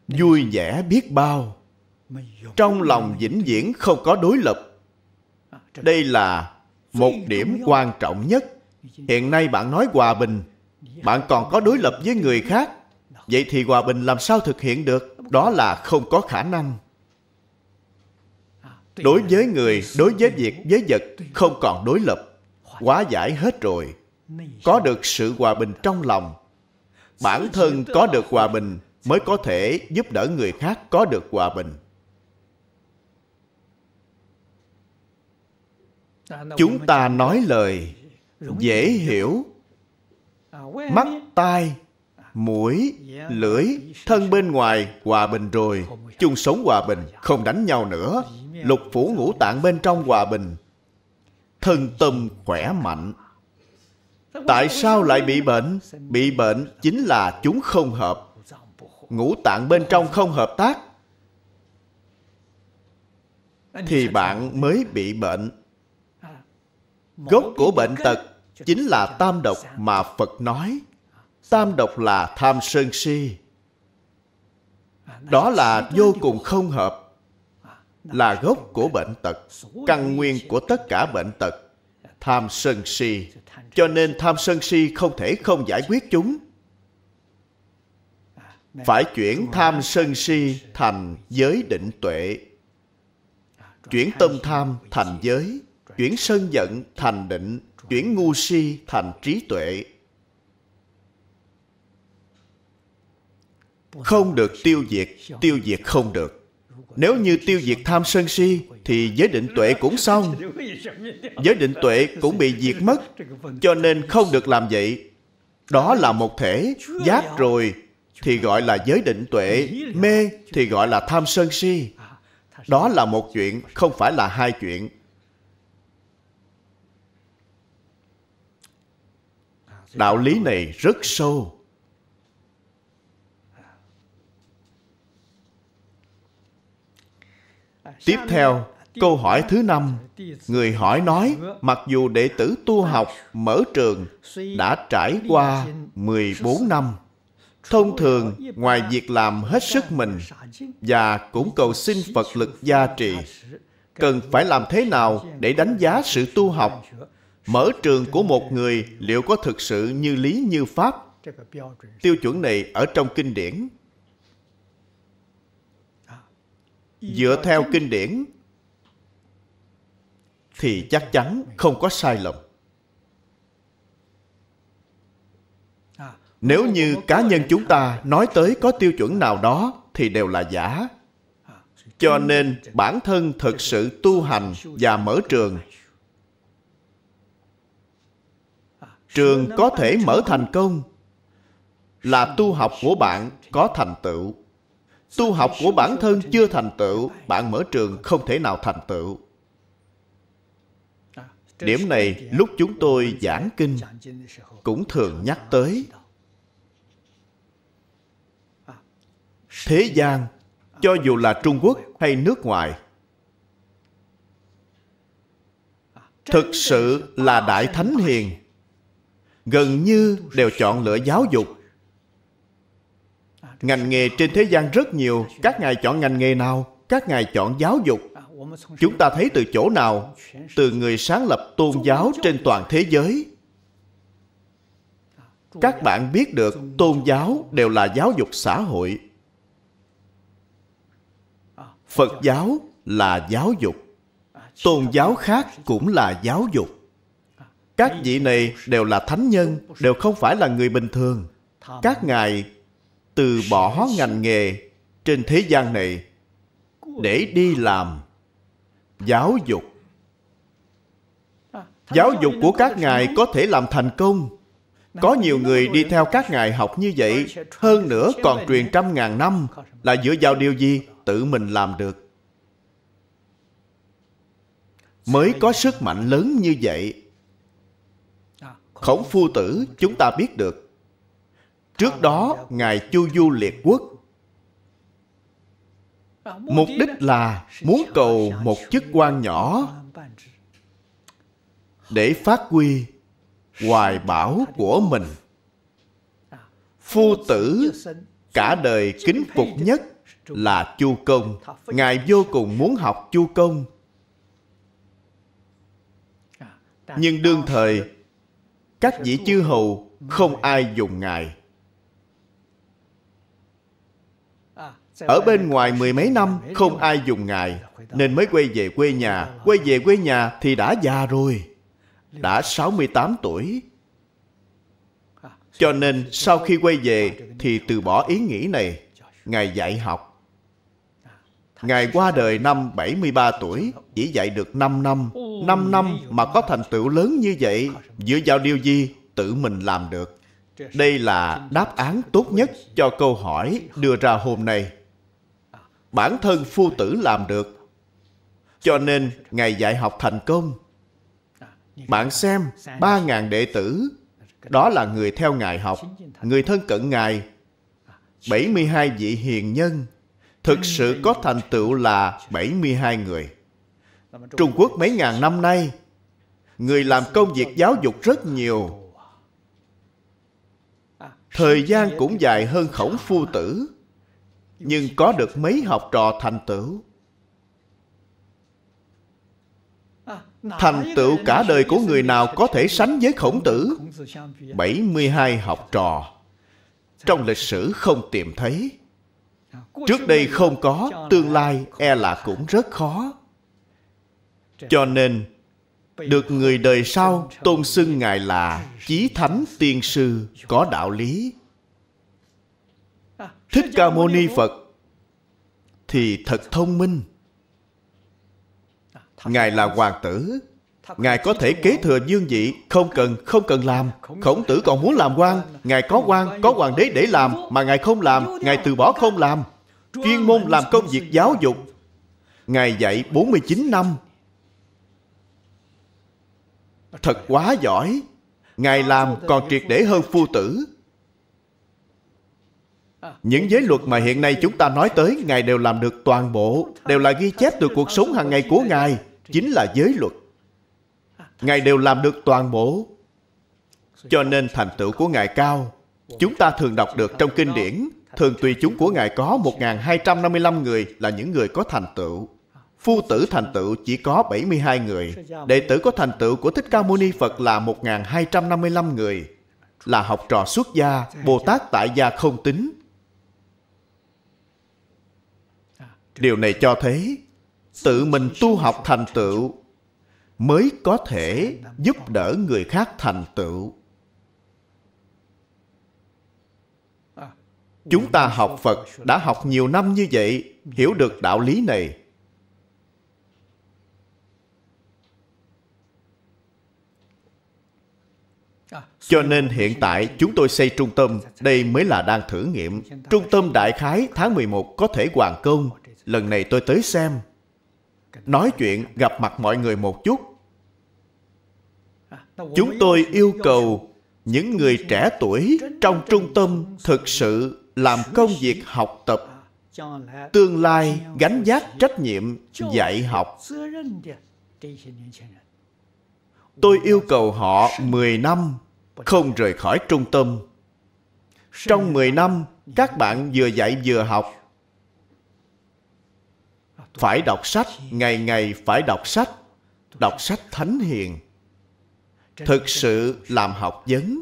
vui vẻ biết bao trong lòng vĩnh viễn không có đối lập đây là một điểm quan trọng nhất hiện nay bạn nói hòa bình bạn còn có đối lập với người khác vậy thì hòa bình làm sao thực hiện được đó là không có khả năng đối với người đối với việc với vật không còn đối lập quá giải hết rồi có được sự hòa bình trong lòng bản thân có được hòa bình mới có thể giúp đỡ người khác có được hòa bình chúng ta nói lời dễ hiểu mắt tai mũi lưỡi thân bên ngoài hòa bình rồi chung sống hòa bình không đánh nhau nữa lục phủ ngũ tạng bên trong hòa bình thân tâm khỏe mạnh tại sao lại bị bệnh bị bệnh chính là chúng không hợp ngũ tạng bên trong không hợp tác thì bạn mới bị bệnh gốc của bệnh tật chính là tam độc mà phật nói tam độc là tham sân si đó là vô cùng không hợp là gốc của bệnh tật căn nguyên của tất cả bệnh tật tham sân si cho nên tham sân si không thể không giải quyết chúng phải chuyển tham sân si thành giới định tuệ chuyển tâm tham thành giới chuyển sân giận thành định chuyển ngu si thành trí tuệ không được tiêu diệt tiêu diệt không được nếu như tiêu diệt tham sân si Thì giới định tuệ cũng xong Giới định tuệ cũng bị diệt mất Cho nên không được làm vậy Đó là một thể Giác rồi thì gọi là giới định tuệ Mê thì gọi là tham sân si Đó là một chuyện Không phải là hai chuyện Đạo lý này rất sâu tiếp theo câu hỏi thứ năm người hỏi nói mặc dù đệ tử tu học mở trường đã trải qua 14 năm thông thường ngoài việc làm hết sức mình và cũng cầu xin phật lực gia trì cần phải làm thế nào để đánh giá sự tu học mở trường của một người liệu có thực sự như lý như pháp tiêu chuẩn này ở trong kinh điển dựa theo kinh điển thì chắc chắn không có sai lầm à, nếu như cá nhân chúng ta nói tới có tiêu chuẩn nào đó thì đều là giả à, cho nên bản thân thực sự tu hành và mở trường à, trường có thể mở thành công là tu học của bạn có thành tựu tu học của bản thân chưa thành tựu bạn mở trường không thể nào thành tựu điểm này lúc chúng tôi giảng kinh cũng thường nhắc tới thế gian cho dù là trung quốc hay nước ngoài thực sự là đại thánh hiền gần như đều chọn lựa giáo dục ngành nghề trên thế gian rất nhiều các ngài chọn ngành nghề nào các ngài chọn giáo dục chúng ta thấy từ chỗ nào từ người sáng lập tôn giáo trên toàn thế giới các bạn biết được tôn giáo đều là giáo dục xã hội phật giáo là giáo dục tôn giáo khác cũng là giáo dục các vị này đều là thánh nhân đều không phải là người bình thường các ngài từ bỏ ngành nghề trên thế gian này để đi làm giáo dục giáo dục của các ngài có thể làm thành công có nhiều người đi theo các ngài học như vậy hơn nữa còn truyền trăm ngàn năm là dựa vào điều gì tự mình làm được mới có sức mạnh lớn như vậy khổng phu tử chúng ta biết được Trước đó Ngài chu du liệt quốc Mục đích là muốn cầu một chức quan nhỏ để phát huy hoài bảo của mình. Phu tử cả đời kính phục nhất là Chu Công. Ngài vô cùng muốn học Chu Công. Nhưng đương thời, các vị chư hầu không ai dùng Ngài. Ở bên ngoài mười mấy năm Không ai dùng Ngài Nên mới quay về quê nhà Quay về quê nhà thì đã già rồi Đã 68 tuổi Cho nên sau khi quay về Thì từ bỏ ý nghĩ này Ngài dạy học Ngài qua đời năm 73 tuổi Chỉ dạy được 5 năm 5 năm mà có thành tựu lớn như vậy Dựa vào điều gì tự mình làm được đây là đáp án tốt nhất cho câu hỏi đưa ra hôm nay bản thân phu tử làm được cho nên ngài dạy học thành công bạn xem ba ngàn đệ tử đó là người theo ngài học người thân cận ngài 72 vị hiền nhân thực sự có thành tựu là 72 người Trung Quốc mấy ngàn năm nay người làm công việc giáo dục rất nhiều thời gian cũng dài hơn khổng phu tử nhưng có được mấy học trò thành tựu Thành tựu cả đời của người nào có thể sánh với khổng tử 72 học trò Trong lịch sử không tìm thấy Trước đây không có Tương lai e là cũng rất khó Cho nên Được người đời sau Tôn xưng Ngài là Chí Thánh Tiên Sư Có đạo lý Thích Ca Mâu Ni Phật thì thật thông minh. Ngài là hoàng tử, Ngài có thể kế thừa dương vị Không cần, không cần làm Khổng tử còn muốn làm quan Ngài có quan, có hoàng đế để làm Mà Ngài không làm, Ngài từ bỏ không làm Chuyên môn làm công việc giáo dục Ngài dạy 49 năm Thật quá giỏi Ngài làm còn triệt để hơn phu tử những giới luật mà hiện nay chúng ta nói tới ngài đều làm được toàn bộ đều là ghi chép từ cuộc sống hàng ngày của ngài chính là giới luật ngài đều làm được toàn bộ cho nên thành tựu của ngài cao chúng ta thường đọc được trong kinh điển thường tùy chúng của ngài có 1.255 người là những người có thành tựu phu tử thành tựu chỉ có 72 người đệ tử có thành tựu của thích ca mâu ni phật là 1.255 người là học trò xuất gia bồ tát tại gia không tính điều này cho thấy tự mình tu học thành tựu mới có thể giúp đỡ người khác thành tựu chúng ta học phật đã học nhiều năm như vậy hiểu được đạo lý này cho nên hiện tại chúng tôi xây trung tâm đây mới là đang thử nghiệm trung tâm đại khái tháng 11 có thể hoàn công lần này tôi tới xem nói chuyện gặp mặt mọi người một chút chúng tôi yêu cầu những người trẻ tuổi trong trung tâm thực sự làm công việc học tập tương lai gánh vác trách nhiệm dạy học tôi yêu cầu họ 10 năm không rời khỏi trung tâm trong 10 năm các bạn vừa dạy vừa học phải đọc sách ngày ngày phải đọc sách đọc sách thánh hiền thực sự làm học vấn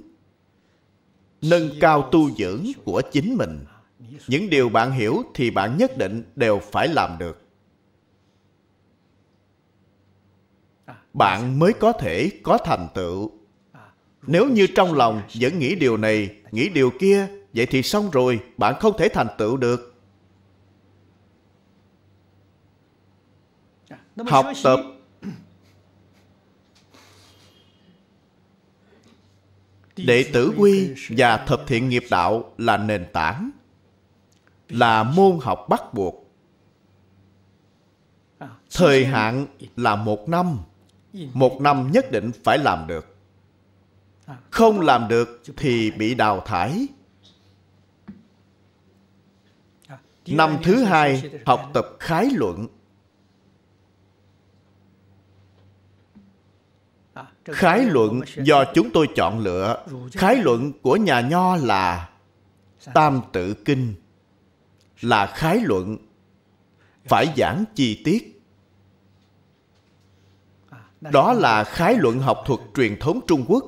nâng cao tu dưỡng của chính mình những điều bạn hiểu thì bạn nhất định đều phải làm được bạn mới có thể có thành tựu nếu như trong lòng vẫn nghĩ điều này nghĩ điều kia vậy thì xong rồi bạn không thể thành tựu được học tập đệ tử quy và thập thiện nghiệp đạo là nền tảng là môn học bắt buộc à, thời hạn là một năm một năm nhất định phải làm được à, không làm được thì bị đào thải à, năm thứ hai học tập khái luận khái luận do chúng tôi chọn lựa khái luận của nhà nho là tam tự kinh là khái luận phải giảng chi tiết đó là khái luận học thuật truyền thống trung quốc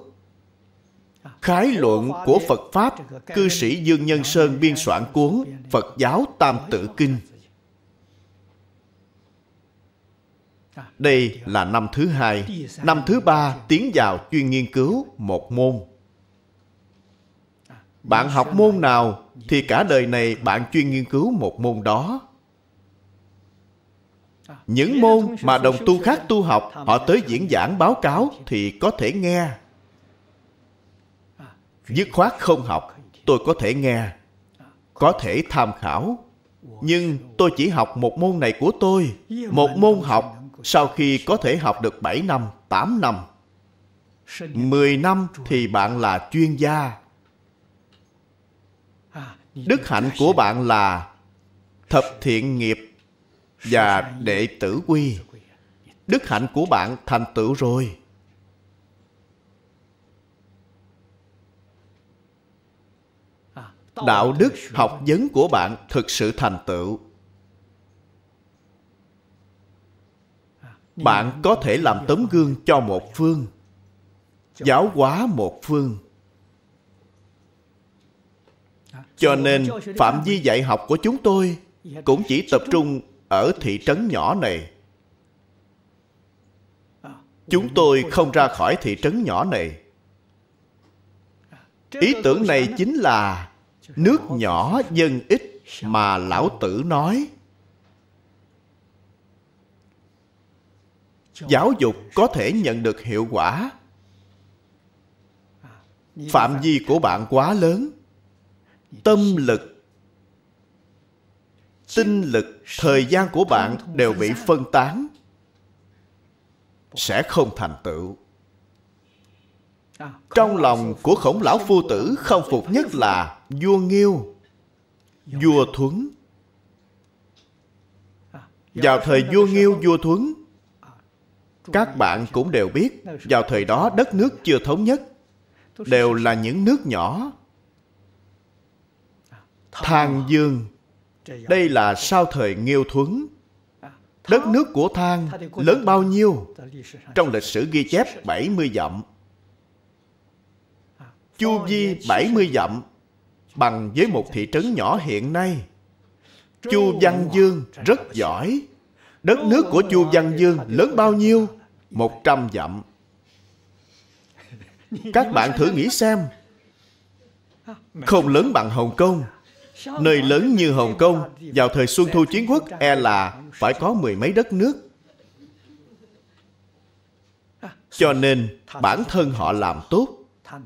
khái luận của phật pháp cư sĩ dương nhân sơn biên soạn cuốn phật giáo tam tự kinh Đây là năm thứ hai. Năm thứ ba tiến vào chuyên nghiên cứu một môn. Bạn học môn nào thì cả đời này bạn chuyên nghiên cứu một môn đó. Những môn mà đồng tu khác tu học Họ tới diễn giảng báo cáo Thì có thể nghe Dứt khoát không học Tôi có thể nghe Có thể tham khảo Nhưng tôi chỉ học một môn này của tôi Một môn học sau khi có thể học được 7 năm, 8 năm, 10 năm thì bạn là chuyên gia. Đức hạnh của bạn là thập thiện nghiệp và đệ tử quy. Đức hạnh của bạn thành tựu rồi. Đạo đức học vấn của bạn thực sự thành tựu bạn có thể làm tấm gương cho một phương giáo hóa một phương cho nên phạm vi dạy học của chúng tôi cũng chỉ tập trung ở thị trấn nhỏ này chúng tôi không ra khỏi thị trấn nhỏ này ý tưởng này chính là nước nhỏ dân ít mà lão tử nói giáo dục có thể nhận được hiệu quả phạm vi của bạn quá lớn tâm lực tinh lực thời gian của bạn đều bị phân tán sẽ không thành tựu trong lòng của khổng lão phu tử không phục nhất là vua nghiêu vua thuấn vào thời vua nghiêu vua thuấn các bạn cũng đều biết vào thời đó đất nước chưa thống nhất đều là những nước nhỏ thang dương đây là sau thời nghiêu thuấn đất nước của thang lớn bao nhiêu trong lịch sử ghi chép 70 dặm à, chu vi 70 dặm bằng với một thị trấn nhỏ hiện nay chu văn dương rất giỏi Đất nước của Chu Văn Dương lớn bao nhiêu? Một trăm dặm Các bạn thử nghĩ xem Không lớn bằng Hồng Kông Nơi lớn như Hồng Kông Vào thời Xuân Thu Chiến Quốc E là phải có mười mấy đất nước Cho nên bản thân họ làm tốt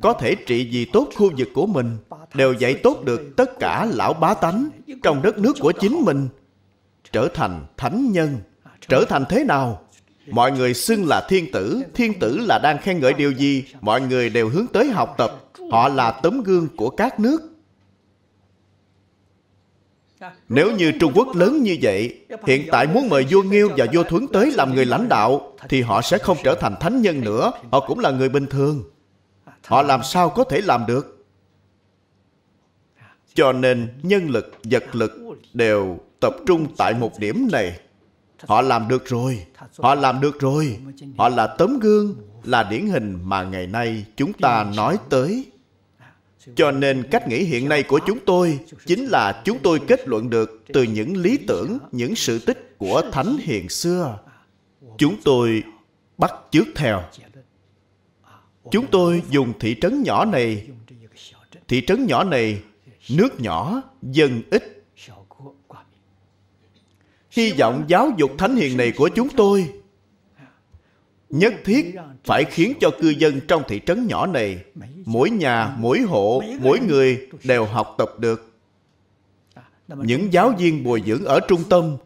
Có thể trị gì tốt khu vực của mình Đều dạy tốt được tất cả lão bá tánh Trong đất nước của chính mình trở thành thánh nhân trở thành thế nào mọi người xưng là thiên tử thiên tử là đang khen ngợi điều gì mọi người đều hướng tới học tập họ là tấm gương của các nước nếu như Trung Quốc lớn như vậy, hiện tại muốn mời vua Nghiêu và vua Thuấn tới làm người lãnh đạo, thì họ sẽ không trở thành thánh nhân nữa, họ cũng là người bình thường. Họ làm sao có thể làm được? Cho nên nhân lực, vật lực đều tập trung tại một điểm này họ làm được rồi họ làm được rồi họ là tấm gương là điển hình mà ngày nay chúng ta nói tới cho nên cách nghĩ hiện nay của chúng tôi chính là chúng tôi kết luận được từ những lý tưởng những sự tích của thánh hiền xưa chúng tôi bắt chước theo chúng tôi dùng thị trấn nhỏ này thị trấn nhỏ này nước nhỏ dân ít Hy vọng giáo dục thánh hiền này của chúng tôi Nhất thiết phải khiến cho cư dân trong thị trấn nhỏ này Mỗi nhà, mỗi hộ, mỗi người đều học tập được Những giáo viên bồi dưỡng ở trung tâm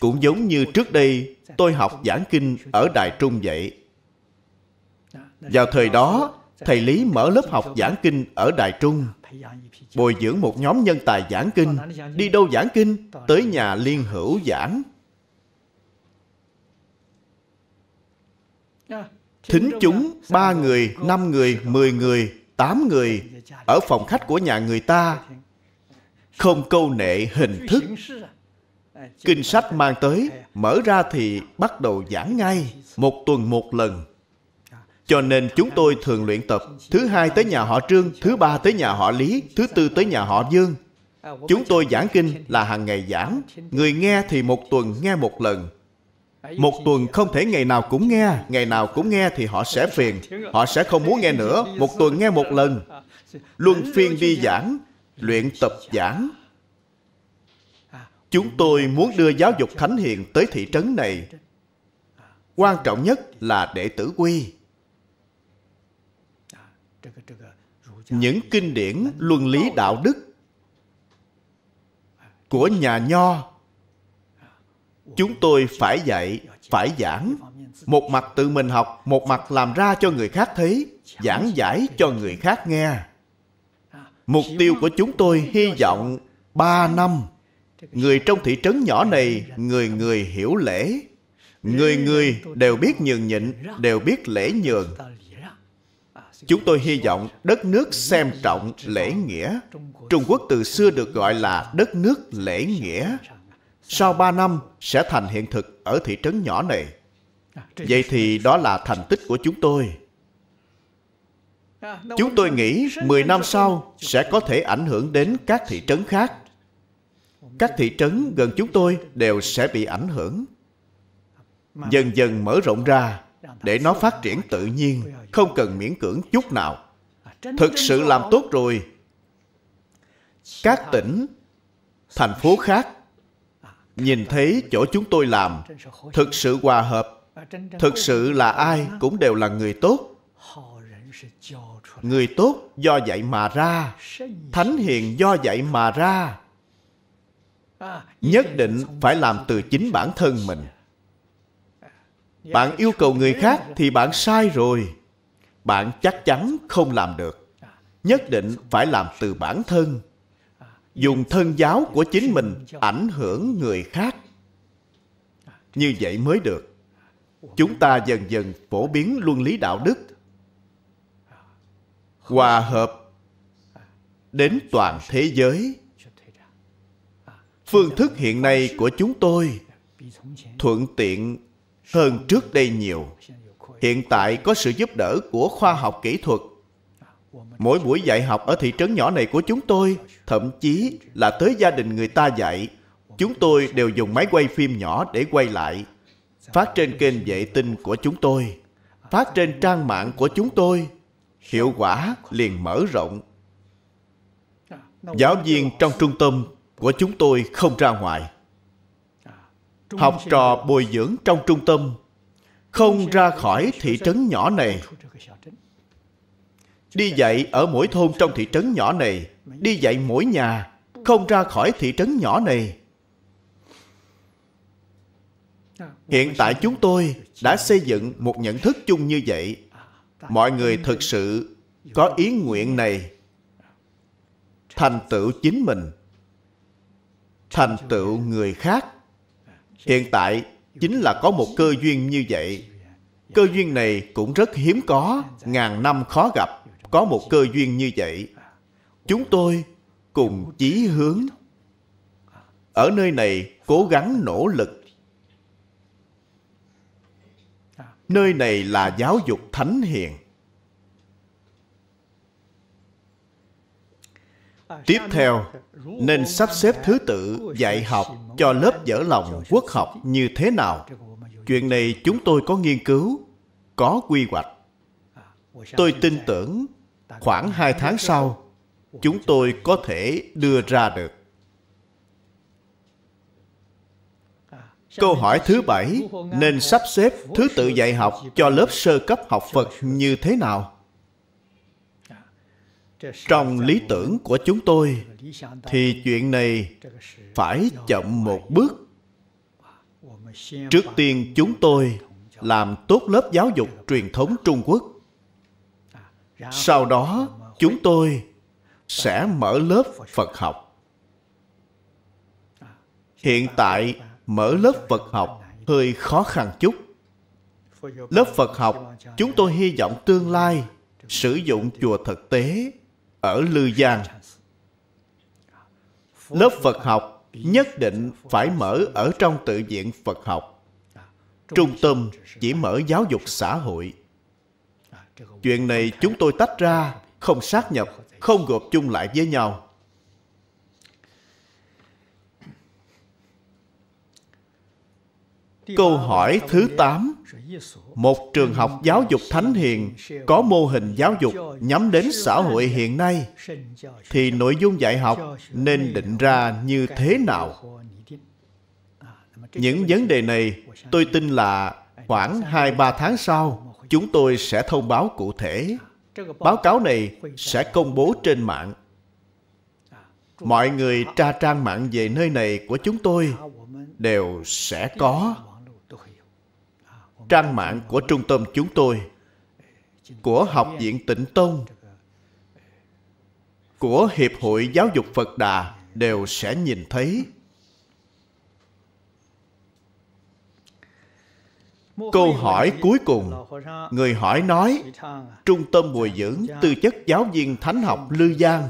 Cũng giống như trước đây tôi học giảng kinh ở Đài Trung vậy Vào thời đó, thầy Lý mở lớp học giảng kinh ở Đài Trung bồi dưỡng một nhóm nhân tài giảng kinh đi đâu giảng kinh tới nhà liên hữu giảng thính chúng ba người năm người mười người tám người ở phòng khách của nhà người ta không câu nệ hình thức kinh sách mang tới mở ra thì bắt đầu giảng ngay một tuần một lần cho nên chúng tôi thường luyện tập Thứ hai tới nhà họ Trương Thứ ba tới nhà họ Lý Thứ tư tới nhà họ Dương Chúng tôi giảng kinh là hàng ngày giảng Người nghe thì một tuần nghe một lần Một tuần không thể ngày nào cũng nghe Ngày nào cũng nghe thì họ sẽ phiền Họ sẽ không muốn nghe nữa Một tuần nghe một lần Luân phiên đi giảng Luyện tập giảng Chúng tôi muốn đưa giáo dục thánh hiền tới thị trấn này Quan trọng nhất là đệ tử quy những kinh điển luân lý đạo đức của nhà nho chúng tôi phải dạy phải giảng một mặt tự mình học một mặt làm ra cho người khác thấy giảng giải cho người khác nghe mục tiêu của chúng tôi hy vọng ba năm người trong thị trấn nhỏ này người người hiểu lễ người người đều biết nhường nhịn đều biết lễ nhường chúng tôi hy vọng đất nước xem trọng lễ nghĩa trung quốc từ xưa được gọi là đất nước lễ nghĩa sau ba năm sẽ thành hiện thực ở thị trấn nhỏ này. Vậy thì đó là thành tích của chúng tôi. Chúng tôi nghĩ 10 năm sau sẽ có thể ảnh hưởng đến các thị trấn khác. Các thị trấn gần chúng tôi đều sẽ bị ảnh hưởng. Dần dần mở rộng ra, để nó phát triển tự nhiên không cần miễn cưỡng chút nào thực sự làm tốt rồi các tỉnh thành phố khác nhìn thấy chỗ chúng tôi làm thực sự hòa hợp thực sự là ai cũng đều là người tốt người tốt do dạy mà ra thánh hiền do dạy mà ra nhất định phải làm từ chính bản thân mình bạn yêu cầu người khác thì bạn sai rồi bạn chắc chắn không làm được nhất định phải làm từ bản thân dùng thân giáo của chính mình ảnh hưởng người khác như vậy mới được chúng ta dần dần phổ biến luân lý đạo đức hòa hợp đến toàn thế giới phương thức hiện nay của chúng tôi thuận tiện hơn trước đây nhiều hiện tại có sự giúp đỡ của khoa học kỹ thuật mỗi buổi dạy học ở thị trấn nhỏ này của chúng tôi thậm chí là tới gia đình người ta dạy chúng tôi đều dùng máy quay phim nhỏ để quay lại phát trên kênh vệ tinh của chúng tôi phát trên trang mạng của chúng tôi hiệu quả liền mở rộng giáo viên trong trung tâm của chúng tôi không ra ngoài học trò bồi dưỡng trong trung tâm không ra khỏi thị trấn nhỏ này đi dạy ở mỗi thôn trong thị trấn nhỏ này đi dạy mỗi nhà không ra khỏi thị trấn nhỏ này hiện tại chúng tôi đã xây dựng một nhận thức chung như vậy à, mọi người thực sự có ý nguyện này à, thành tựu chính mình thành tựu người khác hiện tại chính là có một cơ duyên như vậy cơ duyên này cũng rất hiếm có ngàn năm khó gặp có một cơ duyên như vậy chúng tôi cùng chí hướng ở nơi này cố gắng nỗ lực nơi này là giáo dục thánh hiền tiếp theo nên sắp xếp thứ tự dạy học cho lớp dở lòng quốc học như thế nào chuyện này chúng tôi có nghiên cứu có quy hoạch tôi tin tưởng khoảng hai tháng sau chúng tôi có thể đưa ra được câu hỏi thứ bảy nên sắp xếp thứ tự dạy học cho lớp sơ cấp học phật như thế nào trong lý tưởng của chúng tôi thì chuyện này phải chậm một bước trước tiên chúng tôi làm tốt lớp giáo dục truyền thống trung quốc sau đó chúng tôi sẽ mở lớp phật học hiện tại mở lớp phật học hơi khó khăn chút lớp phật học chúng tôi hy vọng tương lai sử dụng chùa thực tế ở Lư Giang. Lớp Phật học nhất định phải mở ở trong tự viện Phật học. Trung tâm chỉ mở giáo dục xã hội. Chuyện này chúng tôi tách ra, không sát nhập, không gộp chung lại với nhau. Câu hỏi thứ tám, Một trường học giáo dục thánh hiền có mô hình giáo dục nhắm đến xã hội hiện nay thì nội dung dạy học nên định ra như thế nào? Những vấn đề này tôi tin là khoảng 2-3 tháng sau chúng tôi sẽ thông báo cụ thể. Báo cáo này sẽ công bố trên mạng. Mọi người tra trang mạng về nơi này của chúng tôi đều sẽ có trang mạng của trung tâm chúng tôi của học viện tịnh tông của hiệp hội giáo dục phật đà đều sẽ nhìn thấy câu hỏi cuối cùng người hỏi nói trung tâm bồi dưỡng tư chất giáo viên thánh học lư giang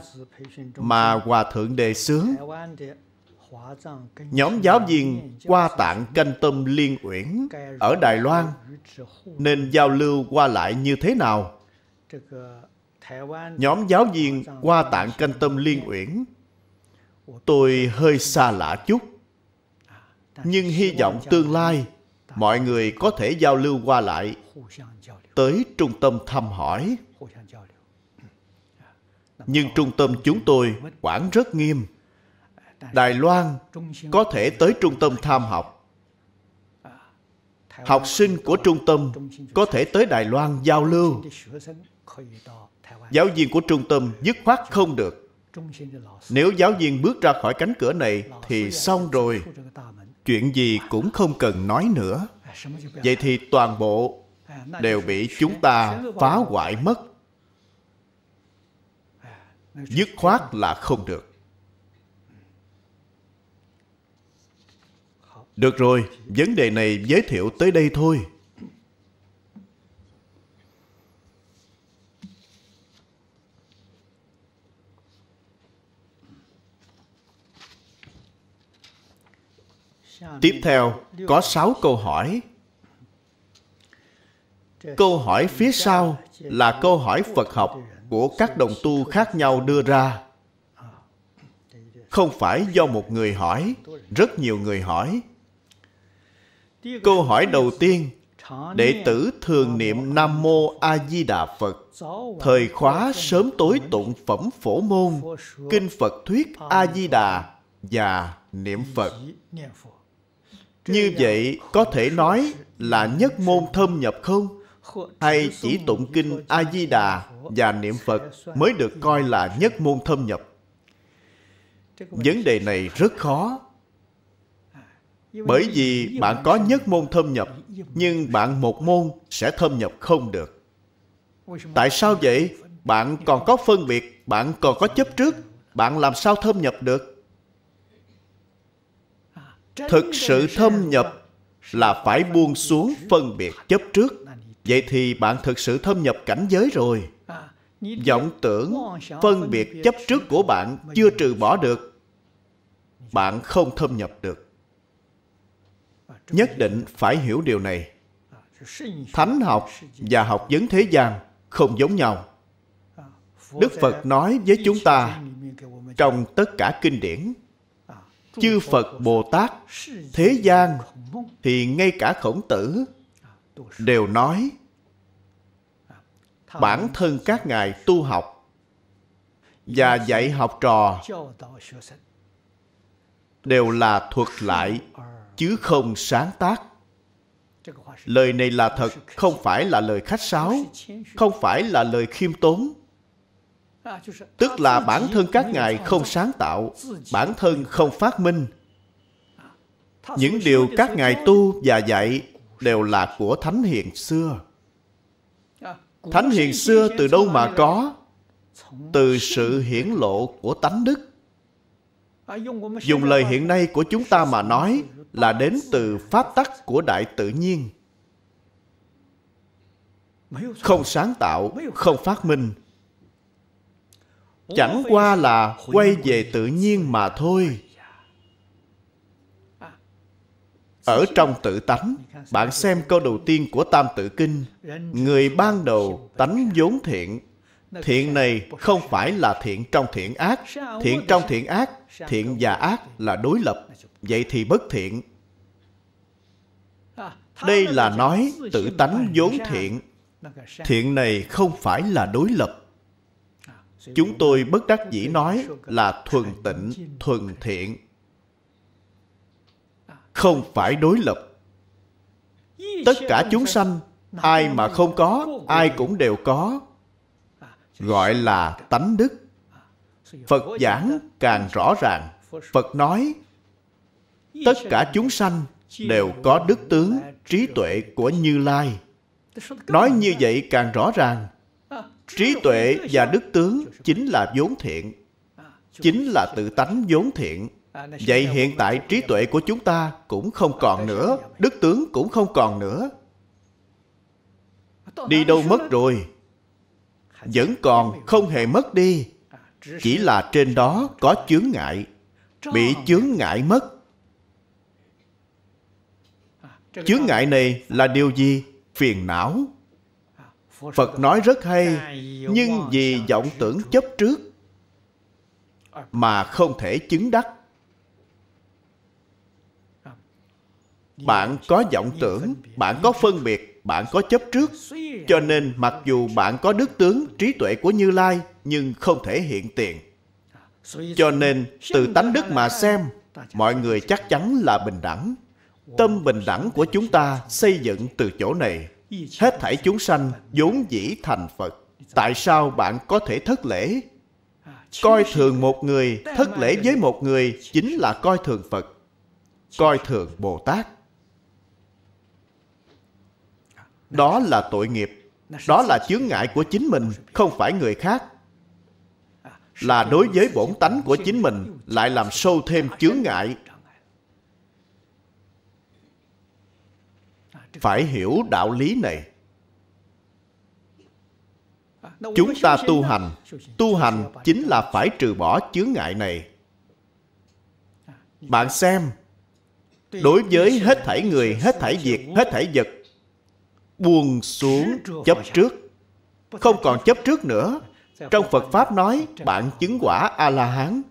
mà hòa thượng đề xướng Nhóm giáo viên qua tạng canh tâm liên uyển ở Đài Loan nên giao lưu qua lại như thế nào? Ờ, Nhóm giáo viên qua tạng canh tâm liên uyển tôi hơi xa lạ chút à, nhưng hy vọng tương lai mọi người có thể giao lưu qua lại tới trung tâm thăm hỏi nhưng trung tâm chúng tôi quản rất nghiêm đài loan có thể tới trung tâm tham học học sinh của trung tâm có thể tới đài loan giao lưu giáo viên của trung tâm dứt khoát không được nếu giáo viên bước ra khỏi cánh cửa này thì xong rồi chuyện gì cũng không cần nói nữa vậy thì toàn bộ đều bị chúng ta phá hoại mất dứt khoát là không được Được rồi, vấn đề này giới thiệu tới đây thôi. Tiếp theo có 6 câu hỏi. Câu hỏi phía sau là câu hỏi Phật học của các đồng tu khác nhau đưa ra. Không phải do một người hỏi, rất nhiều người hỏi câu hỏi đầu tiên đệ tử thường niệm nam mô a di đà phật thời khóa sớm tối tụng phẩm phổ môn kinh phật thuyết a di đà và niệm phật như vậy có thể nói là nhất môn thâm nhập không hay chỉ tụng kinh a di đà và niệm phật mới được coi là nhất môn thâm nhập vấn đề này rất khó bởi vì bạn có nhất môn thâm nhập nhưng bạn một môn sẽ thâm nhập không được tại sao vậy bạn còn có phân biệt bạn còn có chấp trước bạn làm sao thâm nhập được à, thực sự thâm nhập là phải buông xuống phân biệt chấp trước vậy thì bạn thực sự thâm nhập cảnh giới rồi à, vọng tưởng phân biệt chấp trước của bạn chưa trừ bỏ được bạn không thâm nhập được nhất định phải hiểu điều này thánh học và học vấn thế gian không giống nhau đức phật nói với chúng ta trong tất cả kinh điển chư phật bồ tát thế gian thì ngay cả khổng tử đều nói bản thân các ngài tu học và dạy học trò đều là thuật lại chứ không sáng tác lời này là thật không phải là lời khách sáo không phải là lời khiêm tốn tức là bản thân các ngài không sáng tạo bản thân không phát minh những điều các ngài tu và dạy đều là của thánh hiền xưa thánh hiền xưa từ đâu mà có từ sự hiển lộ của tánh đức À, dùng lời hiện nay của chúng ta mà nói là đến từ pháp tắc của đại tự nhiên không sáng tạo không phát minh chẳng qua là quay về tự nhiên mà thôi à, ở trong tự tánh bạn xem câu đầu tiên của tam tự kinh người ban đầu tánh vốn thiện thiện này không phải là thiện trong thiện ác thiện trong thiện ác thiện và ác là đối lập vậy thì bất thiện à, đây là nói tự tánh vốn thiện thiện này không phải là đối lập à, chúng tôi bất đắc dĩ nói là thuần tịnh thuần thiện à. không phải đối lập tất cả chúng sanh ai mà không có ai cũng đều có gọi là tánh đức phật giảng càng rõ ràng phật nói tất cả chúng sanh đều có đức tướng trí tuệ của như lai nói như vậy càng rõ ràng trí tuệ và đức tướng chính là vốn thiện chính là tự tánh vốn thiện vậy hiện tại trí tuệ của chúng ta cũng không còn nữa đức tướng cũng không còn nữa đi đâu mất rồi vẫn còn không hề mất đi chỉ là trên đó có chướng ngại bị chướng ngại mất chướng ngại này là điều gì phiền não phật nói rất hay nhưng vì vọng tưởng chấp trước mà không thể chứng đắc bạn có vọng tưởng bạn có phân biệt bạn có chấp trước cho nên mặc dù bạn có đức tướng trí tuệ của như lai nhưng không thể hiện tiền cho nên từ tánh đức mà xem mọi người chắc chắn là bình đẳng tâm bình đẳng của chúng ta xây dựng từ chỗ này hết thảy chúng sanh vốn dĩ thành phật tại sao bạn có thể thất lễ coi thường một người thất lễ với một người chính là coi thường phật coi thường bồ tát đó là tội nghiệp đó là chướng ngại của chính mình không phải người khác là đối với bổn tánh của chính mình lại làm sâu thêm chướng ngại phải hiểu đạo lý này chúng ta tu hành tu hành chính là phải trừ bỏ chướng ngại này bạn xem đối với hết thảy người hết thảy việc hết thảy vật buông xuống chấp trước không còn chấp trước nữa trong phật pháp nói bạn chứng quả a la hán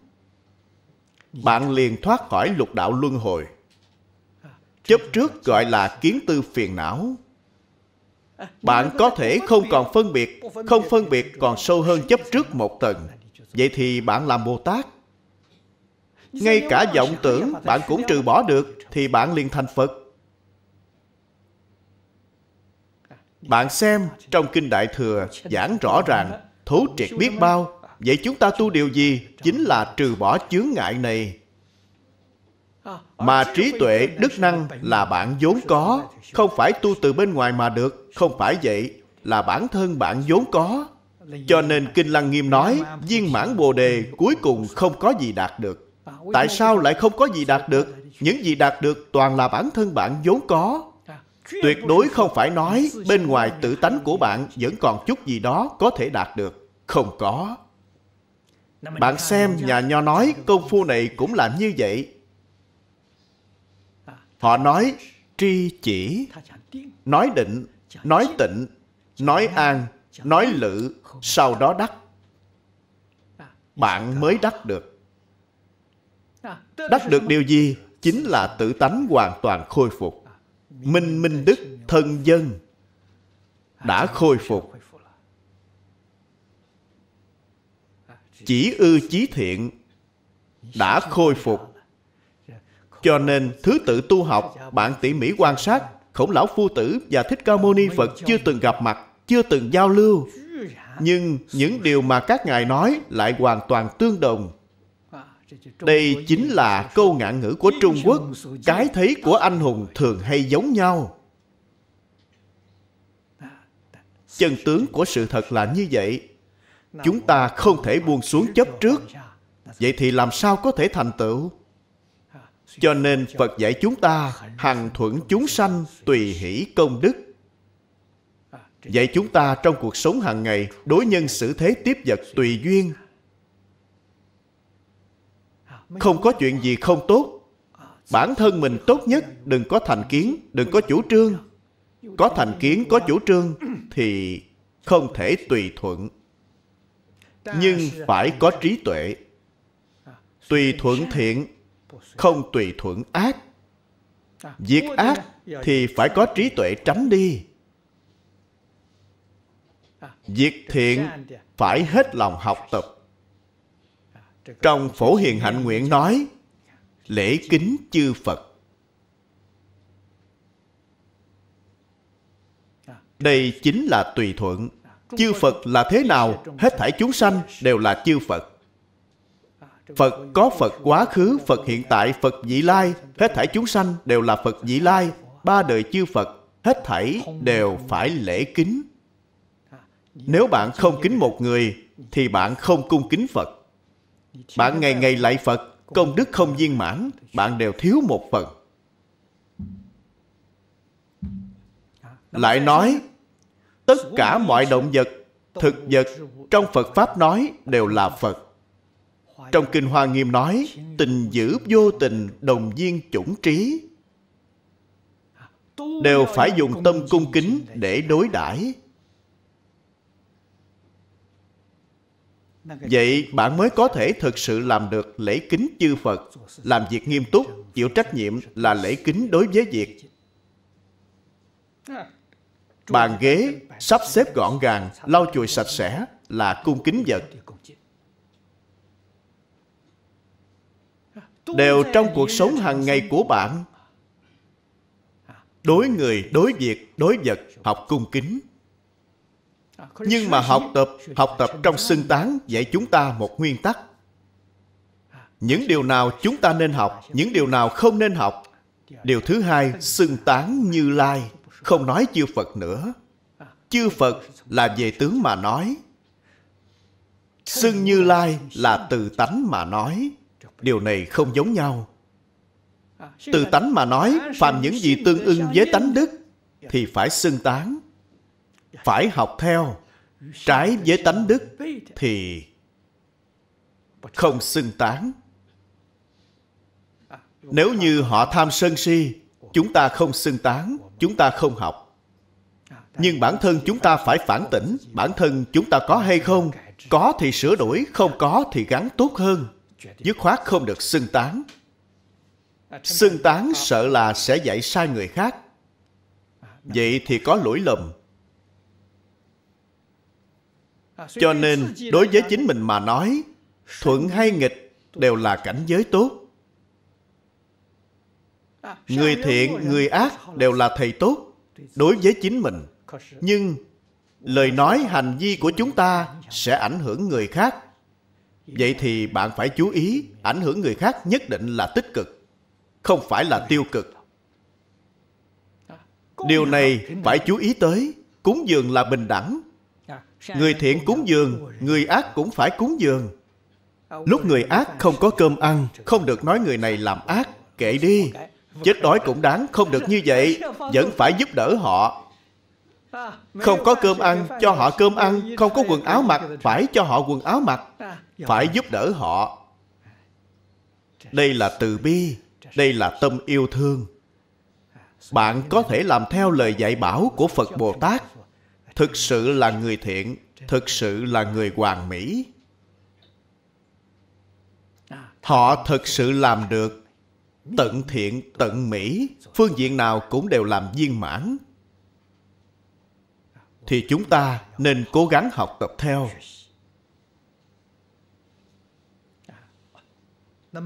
bạn liền thoát khỏi lục đạo luân hồi à, chấp trước gọi là kiến tư phiền não à, bạn có thể không còn phân biệt không phân biệt còn sâu hơn chấp trước một tầng vậy thì bạn làm bồ tát ngay cả vọng tưởng bạn cũng trừ bỏ được thì bạn liền thành phật Bạn xem trong Kinh Đại Thừa giảng rõ ràng Thấu triệt biết bao Vậy chúng ta tu điều gì? Chính là trừ bỏ chướng ngại này Mà trí tuệ, đức năng là bạn vốn có Không phải tu từ bên ngoài mà được Không phải vậy Là bản thân bạn vốn có Cho nên Kinh Lăng Nghiêm nói Viên mãn Bồ Đề cuối cùng không có gì đạt được Tại sao lại không có gì đạt được? Những gì đạt được toàn là bản thân bạn vốn có tuyệt đối không phải nói bên ngoài tự tánh của bạn vẫn còn chút gì đó có thể đạt được không có bạn xem nhà nho nói công phu này cũng làm như vậy họ nói tri chỉ nói định nói tịnh nói an nói lự sau đó đắc bạn mới đắc được đắc được điều gì chính là tự tánh hoàn toàn khôi phục minh minh đức thân dân đã khôi phục chỉ ư chí thiện đã khôi phục cho nên thứ tự tu học bạn tỉ mỉ quan sát khổng lão phu tử và thích ca mâu ni phật chưa từng gặp mặt chưa từng giao lưu nhưng những điều mà các ngài nói lại hoàn toàn tương đồng đây chính là câu ngạn ngữ của trung quốc cái thấy của anh hùng thường hay giống nhau chân tướng của sự thật là như vậy chúng ta không thể buông xuống chấp trước vậy thì làm sao có thể thành tựu cho nên phật dạy chúng ta hằng thuận chúng sanh tùy hỷ công đức vậy chúng ta trong cuộc sống hàng ngày đối nhân xử thế tiếp vật tùy duyên không có chuyện gì không tốt bản thân mình tốt nhất đừng có thành kiến đừng có chủ trương có thành kiến có chủ trương thì không thể tùy thuận nhưng phải có trí tuệ tùy thuận thiện không tùy thuận ác việc ác thì phải có trí tuệ tránh đi việc thiện phải hết lòng học tập trong phổ hiền hạnh nguyện nói lễ kính chư phật đây chính là tùy thuận chư phật là thế nào hết thảy chúng sanh đều là chư phật phật có phật quá khứ phật hiện tại phật vị lai hết thảy chúng sanh đều là phật vị lai ba đời chư phật hết thảy đều phải lễ kính nếu bạn không kính một người thì bạn không cung kính phật bạn ngày ngày lại phật công đức không viên mãn bạn đều thiếu một phần lại nói tất cả mọi động vật thực vật trong phật pháp nói đều là phật trong kinh hoa nghiêm nói tình giữ vô tình đồng viên chủng trí đều phải dùng tâm cung kính để đối đãi vậy bạn mới có thể thực sự làm được lễ kính chư phật làm việc nghiêm túc chịu trách nhiệm là lễ kính đối với việc bàn ghế sắp xếp gọn gàng lau chùi sạch sẽ là cung kính vật đều trong cuộc sống hàng ngày của bạn đối người đối việc đối vật học cung kính À, nhưng mà học tập học tập trong xưng tán dạy chúng ta một nguyên tắc à, những điều nào chúng ta nên học những điều nào không nên học dạ. điều thứ hai xưng tán như lai không nói chư phật nữa à, chư phật là về tướng mà nói xưng như lai là từ tánh mà nói điều này không giống nhau từ tánh mà nói phạm những gì tương ưng với tánh đức dạ. thì phải xưng tán phải học theo trái với tánh đức thì không xưng tán nếu như họ tham sân si chúng ta không xưng tán chúng ta không học nhưng bản thân chúng ta phải phản tỉnh bản thân chúng ta có hay không có thì sửa đổi không có thì gắn tốt hơn dứt khoát không được xưng tán xưng tán sợ là sẽ dạy sai người khác vậy thì có lỗi lầm cho nên đối với chính mình mà nói thuận hay nghịch đều là cảnh giới tốt à, người thiện người à, ác đều là thầy tốt đối với chính mình nhưng lời nói hành vi của chúng ta sẽ ảnh hưởng người khác vậy thì bạn phải chú ý ảnh hưởng người khác nhất định là tích cực không phải là tiêu cực à, điều này phải chú ý tới cúng dường là bình đẳng Người thiện cúng dường, người ác cũng phải cúng dường. Lúc người ác không có cơm ăn, không được nói người này làm ác, kệ đi. Chết đói cũng đáng, không được như vậy, vẫn phải giúp đỡ họ. Không có cơm ăn, cho họ cơm ăn, không có quần áo mặc, phải cho họ quần áo mặc, phải giúp đỡ họ. Đây là từ bi, đây là tâm yêu thương. Bạn có thể làm theo lời dạy bảo của Phật Bồ Tát thực sự là người thiện thực sự là người hoàn mỹ họ thực sự làm được tận thiện tận mỹ phương diện nào cũng đều làm viên mãn thì chúng ta nên cố gắng học tập theo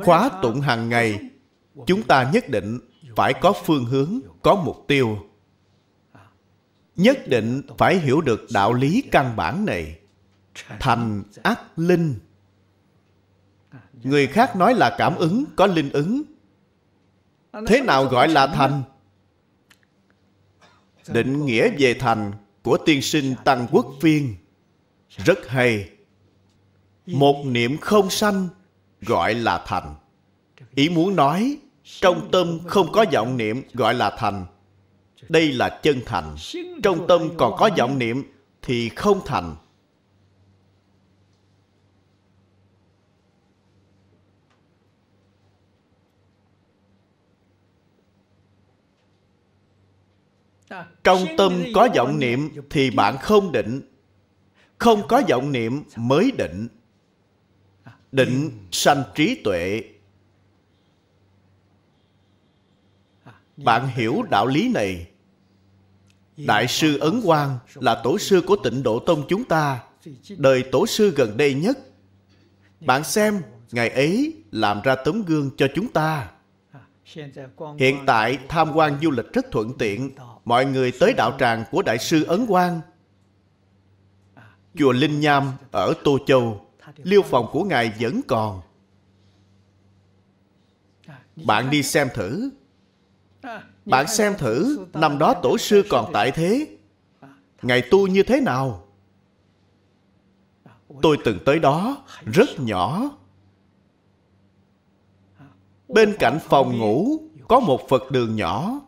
khóa tụng hàng ngày chúng ta nhất định phải có phương hướng có mục tiêu nhất định phải hiểu được đạo lý căn bản này thành ác linh người khác nói là cảm ứng có linh ứng thế nào gọi là thành định nghĩa về thành của tiên sinh tăng quốc phiên rất hay một niệm không sanh gọi là thành ý muốn nói trong tâm không có vọng niệm gọi là thành đây là chân thành trong tâm còn có vọng niệm thì không thành trong tâm có vọng niệm thì bạn không định không có vọng niệm mới định định sanh trí tuệ bạn hiểu đạo lý này Đại sư Ấn Quang là tổ sư của tịnh độ tông chúng ta, đời tổ sư gần đây nhất. Bạn xem, Ngài ấy làm ra tấm gương cho chúng ta. Hiện tại tham quan du lịch rất thuận tiện, mọi người tới đạo tràng của Đại sư Ấn Quang. Chùa Linh Nham ở Tô Châu, liêu phòng của Ngài vẫn còn. Bạn đi xem thử, bạn xem thử Năm đó tổ sư còn tại thế à, Ngài tu như thế nào à, Tôi từng tới đó Rất nhỏ à, Bên cạnh phòng ngủ Có một Phật đường nhỏ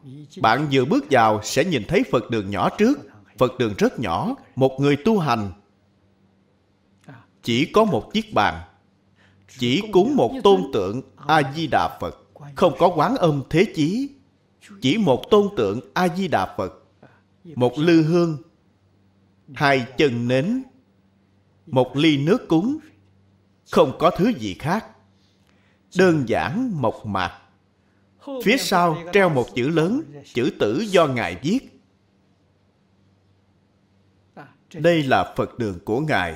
Bạn vừa bước vào sẽ nhìn thấy Phật đường nhỏ trước Phật đường rất nhỏ Một người tu hành Chỉ có một chiếc bàn Chỉ cúng một tôn tượng A-di-đà Phật Không có quán âm thế chí chỉ một tôn tượng a di đà phật một lư hương hai chân nến một ly nước cúng không có thứ gì khác đơn giản mộc mạc phía sau treo một chữ lớn chữ tử do ngài viết đây là phật đường của ngài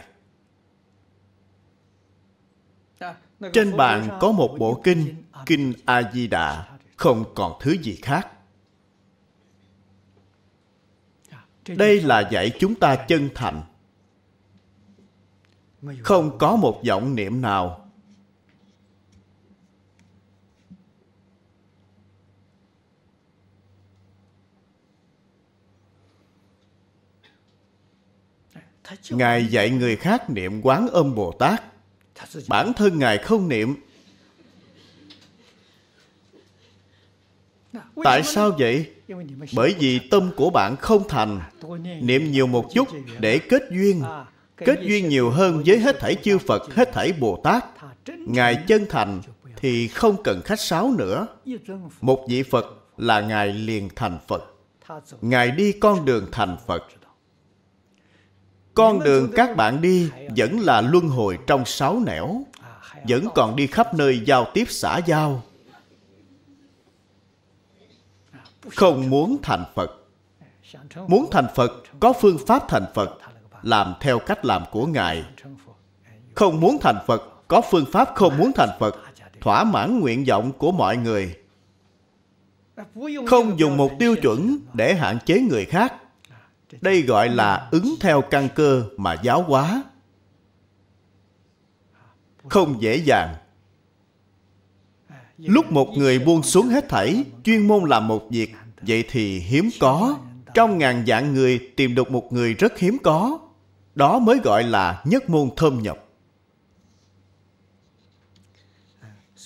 trên bàn có một bộ kinh kinh a di đà không còn thứ gì khác. Dạ, Đây là dạy chúng ta chân thành. Không có một vọng niệm nào Ngài dạy người khác niệm quán âm Bồ Tát Bản thân Ngài không niệm Tại sao vậy? Dạ, Bởi vì tâm của bạn không thành à, Niệm nhiều một chút để kết duyên à, Kết duyên nhiều hơn với hết thảy chư Phật, hết thảy Bồ Tát Ngài chân thành thì không cần khách sáo nữa Một vị Phật là Ngài liền thành Phật Ngài đi con đường thành Phật Con đường các bạn đi vẫn là luân hồi trong sáu nẻo à, Vẫn còn đi khắp nơi giao tiếp xã giao không muốn thành phật muốn thành phật có phương pháp thành phật làm theo cách làm của ngài không muốn thành phật có phương pháp không muốn thành phật thỏa mãn nguyện vọng của mọi người không dùng một tiêu chuẩn để hạn chế người khác đây gọi là ứng theo căn cơ mà giáo hóa không dễ dàng Lúc một người buông xuống hết thảy, chuyên môn làm một việc, vậy thì hiếm có. Trong ngàn dạng người tìm được một người rất hiếm có. Đó mới gọi là nhất môn thơm nhập.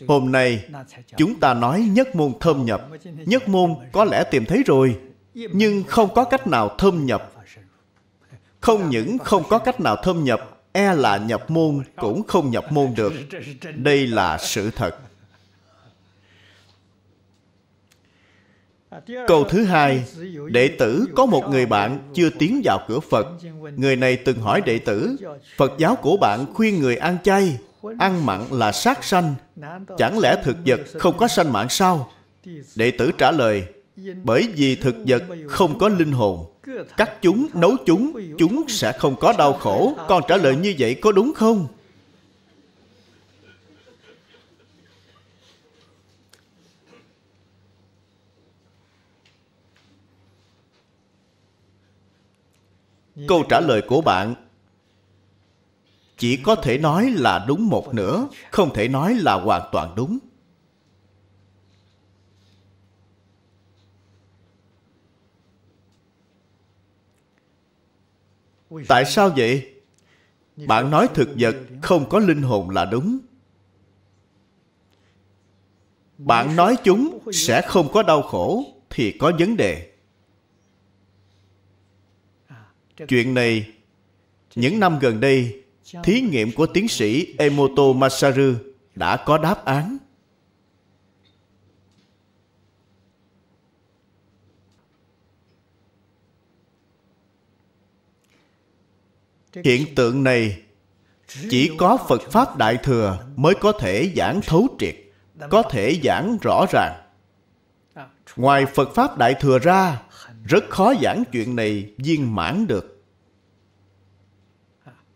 Hôm nay, chúng ta nói nhất môn thơm nhập. Nhất môn có lẽ tìm thấy rồi, nhưng không có cách nào thơm nhập. Không những không có cách nào thơm nhập, e là nhập môn cũng không nhập môn được. Đây là sự thật. Câu thứ hai, đệ tử có một người bạn chưa tiến vào cửa Phật. Người này từng hỏi đệ tử, Phật giáo của bạn khuyên người ăn chay, ăn mặn là sát sanh. Chẳng lẽ thực vật không có sanh mạng sao? Đệ tử trả lời, bởi vì thực vật không có linh hồn. Cắt chúng, nấu chúng, chúng sẽ không có đau khổ. Con trả lời như vậy có đúng không? câu trả lời của bạn chỉ có thể nói là đúng một nửa không thể nói là hoàn toàn đúng tại sao vậy bạn nói thực vật không có linh hồn là đúng bạn nói chúng sẽ không có đau khổ thì có vấn đề chuyện này những năm gần đây thí nghiệm của tiến sĩ emoto masaru đã có đáp án hiện tượng này chỉ có phật pháp đại thừa mới có thể giảng thấu triệt có thể giảng rõ ràng ngoài phật pháp đại thừa ra rất khó giảng chuyện này viên mãn được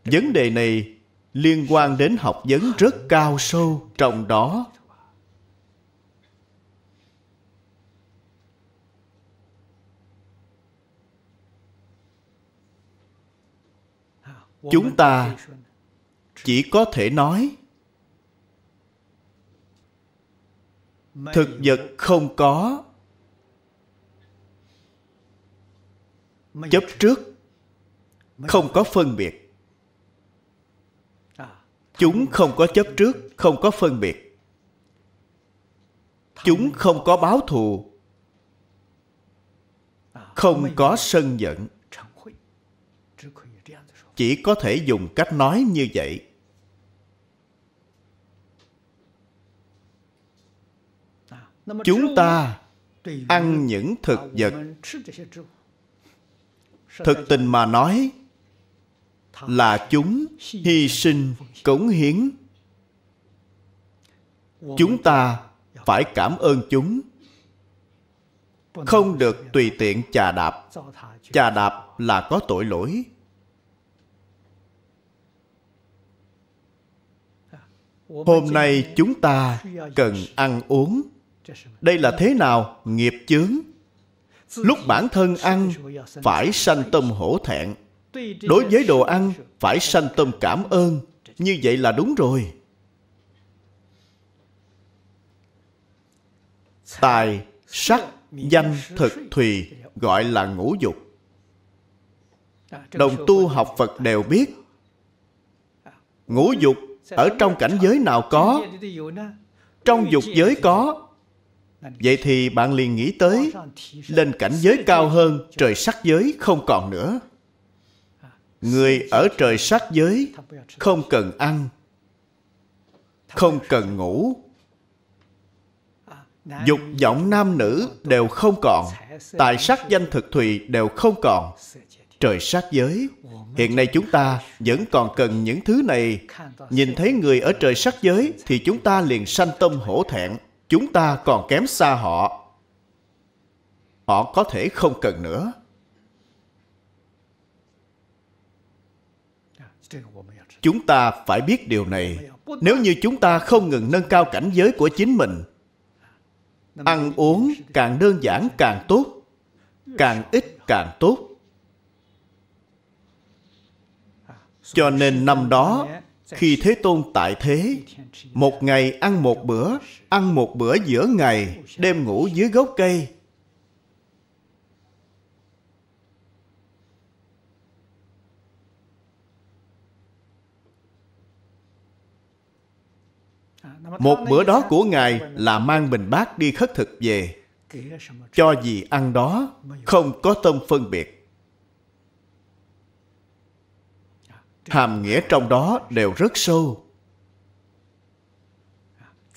vấn đề này liên quan đến học vấn rất cao sâu trong đó chúng ta chỉ có thể nói thực vật không có chấp trước không có phân biệt chúng không có chấp trước không có phân biệt chúng không có báo thù không có sân giận chỉ có thể dùng cách nói như vậy chúng ta ăn những thực vật thực tình mà nói là chúng hy sinh cống hiến chúng ta phải cảm ơn chúng không được tùy tiện chà đạp chà đạp là có tội lỗi hôm nay chúng ta cần ăn uống đây là thế nào nghiệp chướng lúc bản thân ăn phải sanh tâm hổ thẹn đối với đồ ăn phải sanh tâm cảm ơn như vậy là đúng rồi tài sắc danh thực thùy gọi là ngũ dục đồng tu học phật đều biết ngũ dục ở trong cảnh giới nào có trong dục giới có vậy thì bạn liền nghĩ tới lên cảnh giới cao hơn trời sắc giới không còn nữa người ở trời sắc giới không cần ăn không cần ngủ dục vọng nam nữ đều không còn tài sắc danh thực thùy đều không còn trời sát giới hiện nay chúng ta vẫn còn cần những thứ này nhìn thấy người ở trời sát giới thì chúng ta liền sanh tâm hổ thẹn chúng ta còn kém xa họ. Họ có thể không cần nữa. Chúng ta phải biết điều này. Nếu như chúng ta không ngừng nâng cao cảnh giới của chính mình, ăn uống càng đơn giản càng tốt, càng ít càng tốt. Cho nên năm đó khi thế tôn tại thế một ngày ăn một bữa ăn một bữa giữa ngày đêm ngủ dưới gốc cây một bữa đó của ngài là mang bình bát đi khất thực về cho gì ăn đó không có tâm phân biệt hàm nghĩa trong đó đều rất sâu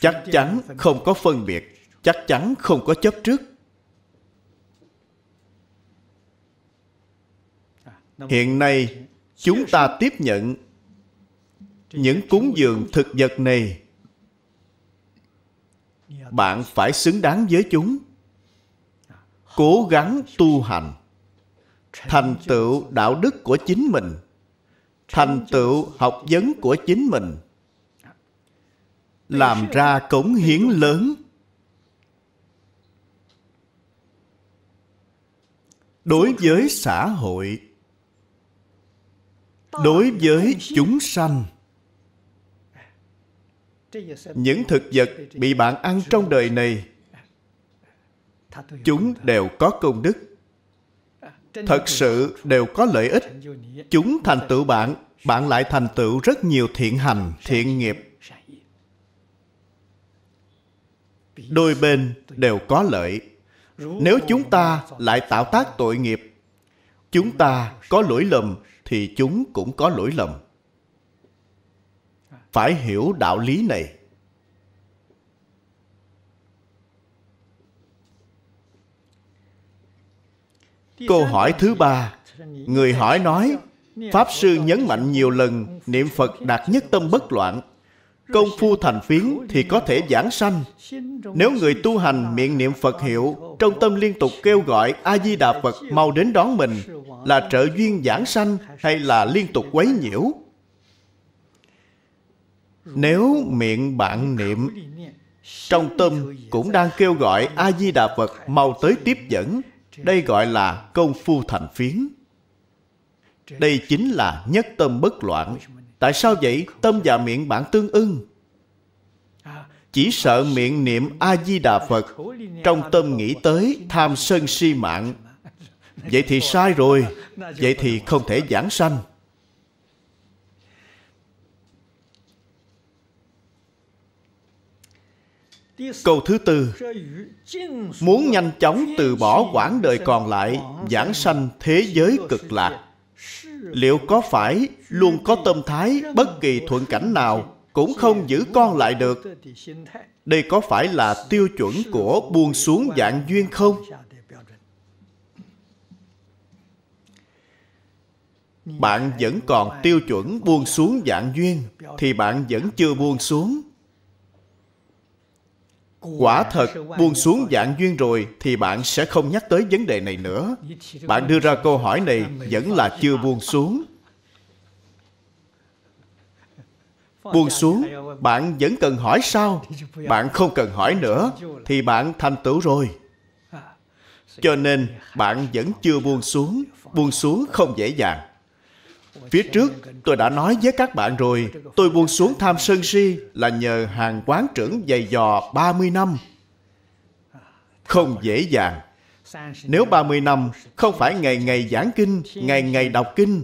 chắc chắn không có phân biệt chắc chắn không có chấp trước hiện nay chúng ta tiếp nhận những cúng dường thực vật này bạn phải xứng đáng với chúng cố gắng tu hành thành tựu đạo đức của chính mình thành tựu học vấn của chính mình làm ra cống hiến lớn đối với xã hội đối với chúng sanh những thực vật bị bạn ăn trong đời này chúng đều có công đức thật sự đều có lợi ích chúng thành tựu bạn bạn lại thành tựu rất nhiều thiện hành thiện nghiệp đôi bên đều có lợi nếu chúng ta lại tạo tác tội nghiệp chúng ta có lỗi lầm thì chúng cũng có lỗi lầm à. phải hiểu đạo lý này câu hỏi thứ ba người hỏi nói pháp sư nhấn mạnh nhiều lần niệm phật đạt nhất tâm bất loạn công phu thành phiến thì có thể giảng sanh nếu người tu hành miệng niệm phật hiệu trong tâm liên tục kêu gọi a di đà phật mau đến đón mình là trợ duyên giảng sanh hay là liên tục quấy nhiễu nếu miệng bạn niệm trong tâm cũng đang kêu gọi a di đà phật mau tới tiếp dẫn đây gọi là công phu thành phiến đây chính là nhất tâm bất loạn tại sao vậy tâm và miệng bản tương ưng chỉ sợ miệng niệm a di đà phật trong tâm nghĩ tới tham sân si mạng vậy thì sai rồi vậy thì không thể giảng sanh câu thứ tư muốn nhanh chóng từ bỏ quãng đời còn lại giảng sanh thế giới cực lạc liệu có phải luôn có tâm thái bất kỳ thuận cảnh nào cũng không giữ con lại được đây có phải là tiêu chuẩn của buông xuống dạng duyên không bạn vẫn còn tiêu chuẩn buông xuống dạng duyên thì bạn vẫn chưa buông xuống quả thật buông xuống dạng duyên rồi thì bạn sẽ không nhắc tới vấn đề này nữa bạn đưa ra câu hỏi này vẫn là chưa buông xuống buông xuống bạn vẫn cần hỏi sao bạn không cần hỏi nữa thì bạn thành tựu rồi cho nên bạn vẫn chưa buông xuống buông xuống không dễ dàng Phía trước tôi đã nói với các bạn rồi, tôi buông xuống tham sân si là nhờ hàng quán trưởng dày dò 30 năm. Không dễ dàng. Nếu 30 năm không phải ngày ngày giảng kinh, ngày ngày đọc kinh,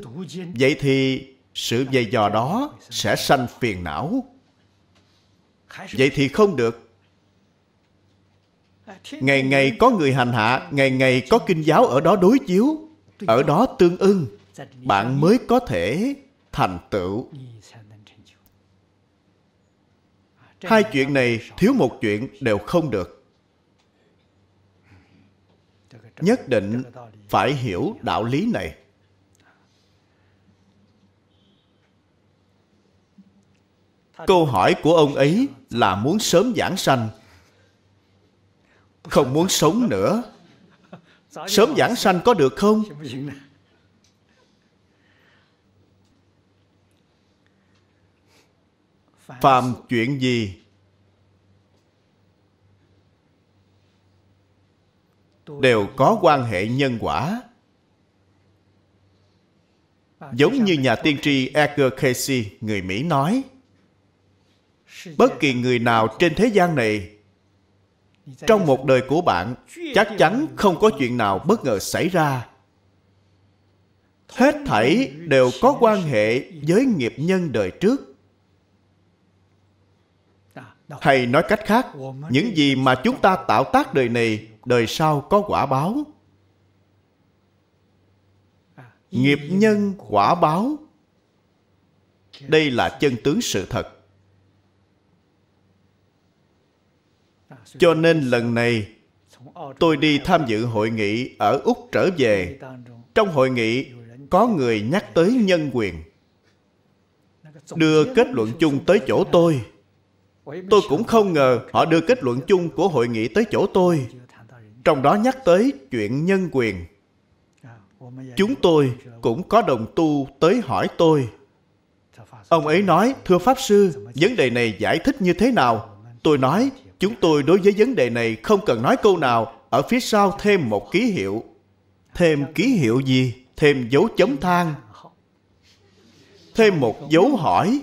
vậy thì sự dày dò đó sẽ sanh phiền não. Vậy thì không được. Ngày ngày có người hành hạ, ngày ngày có kinh giáo ở đó đối chiếu, ở đó tương ưng bạn mới có thể thành tựu hai chuyện này thiếu một chuyện đều không được nhất định phải hiểu đạo lý này câu hỏi của ông ấy là muốn sớm giảng sanh không muốn sống nữa sớm giảng sanh có được không phàm chuyện gì đều có quan hệ nhân quả giống như nhà tiên tri edgar casey người mỹ nói bất kỳ người nào trên thế gian này trong một đời của bạn chắc chắn không có chuyện nào bất ngờ xảy ra hết thảy đều có quan hệ với nghiệp nhân đời trước hay nói cách khác những gì mà chúng ta tạo tác đời này đời sau có quả báo à, nghiệp nhân quả báo đây là chân tướng sự thật à, cho nên lần này tôi đi tham dự hội nghị ở úc trở về trong hội nghị có người nhắc tới nhân quyền đưa kết luận chung tới chỗ tôi tôi cũng không ngờ họ đưa kết luận chung của hội nghị tới chỗ tôi trong đó nhắc tới chuyện nhân quyền à, chúng tôi cũng có đồng tu tới hỏi tôi ông ấy nói thưa pháp sư vấn đề này giải thích như thế nào tôi nói chúng tôi đối với vấn đề này không cần nói câu nào ở phía sau thêm một ký hiệu thêm ký hiệu gì thêm dấu chấm than thêm một dấu hỏi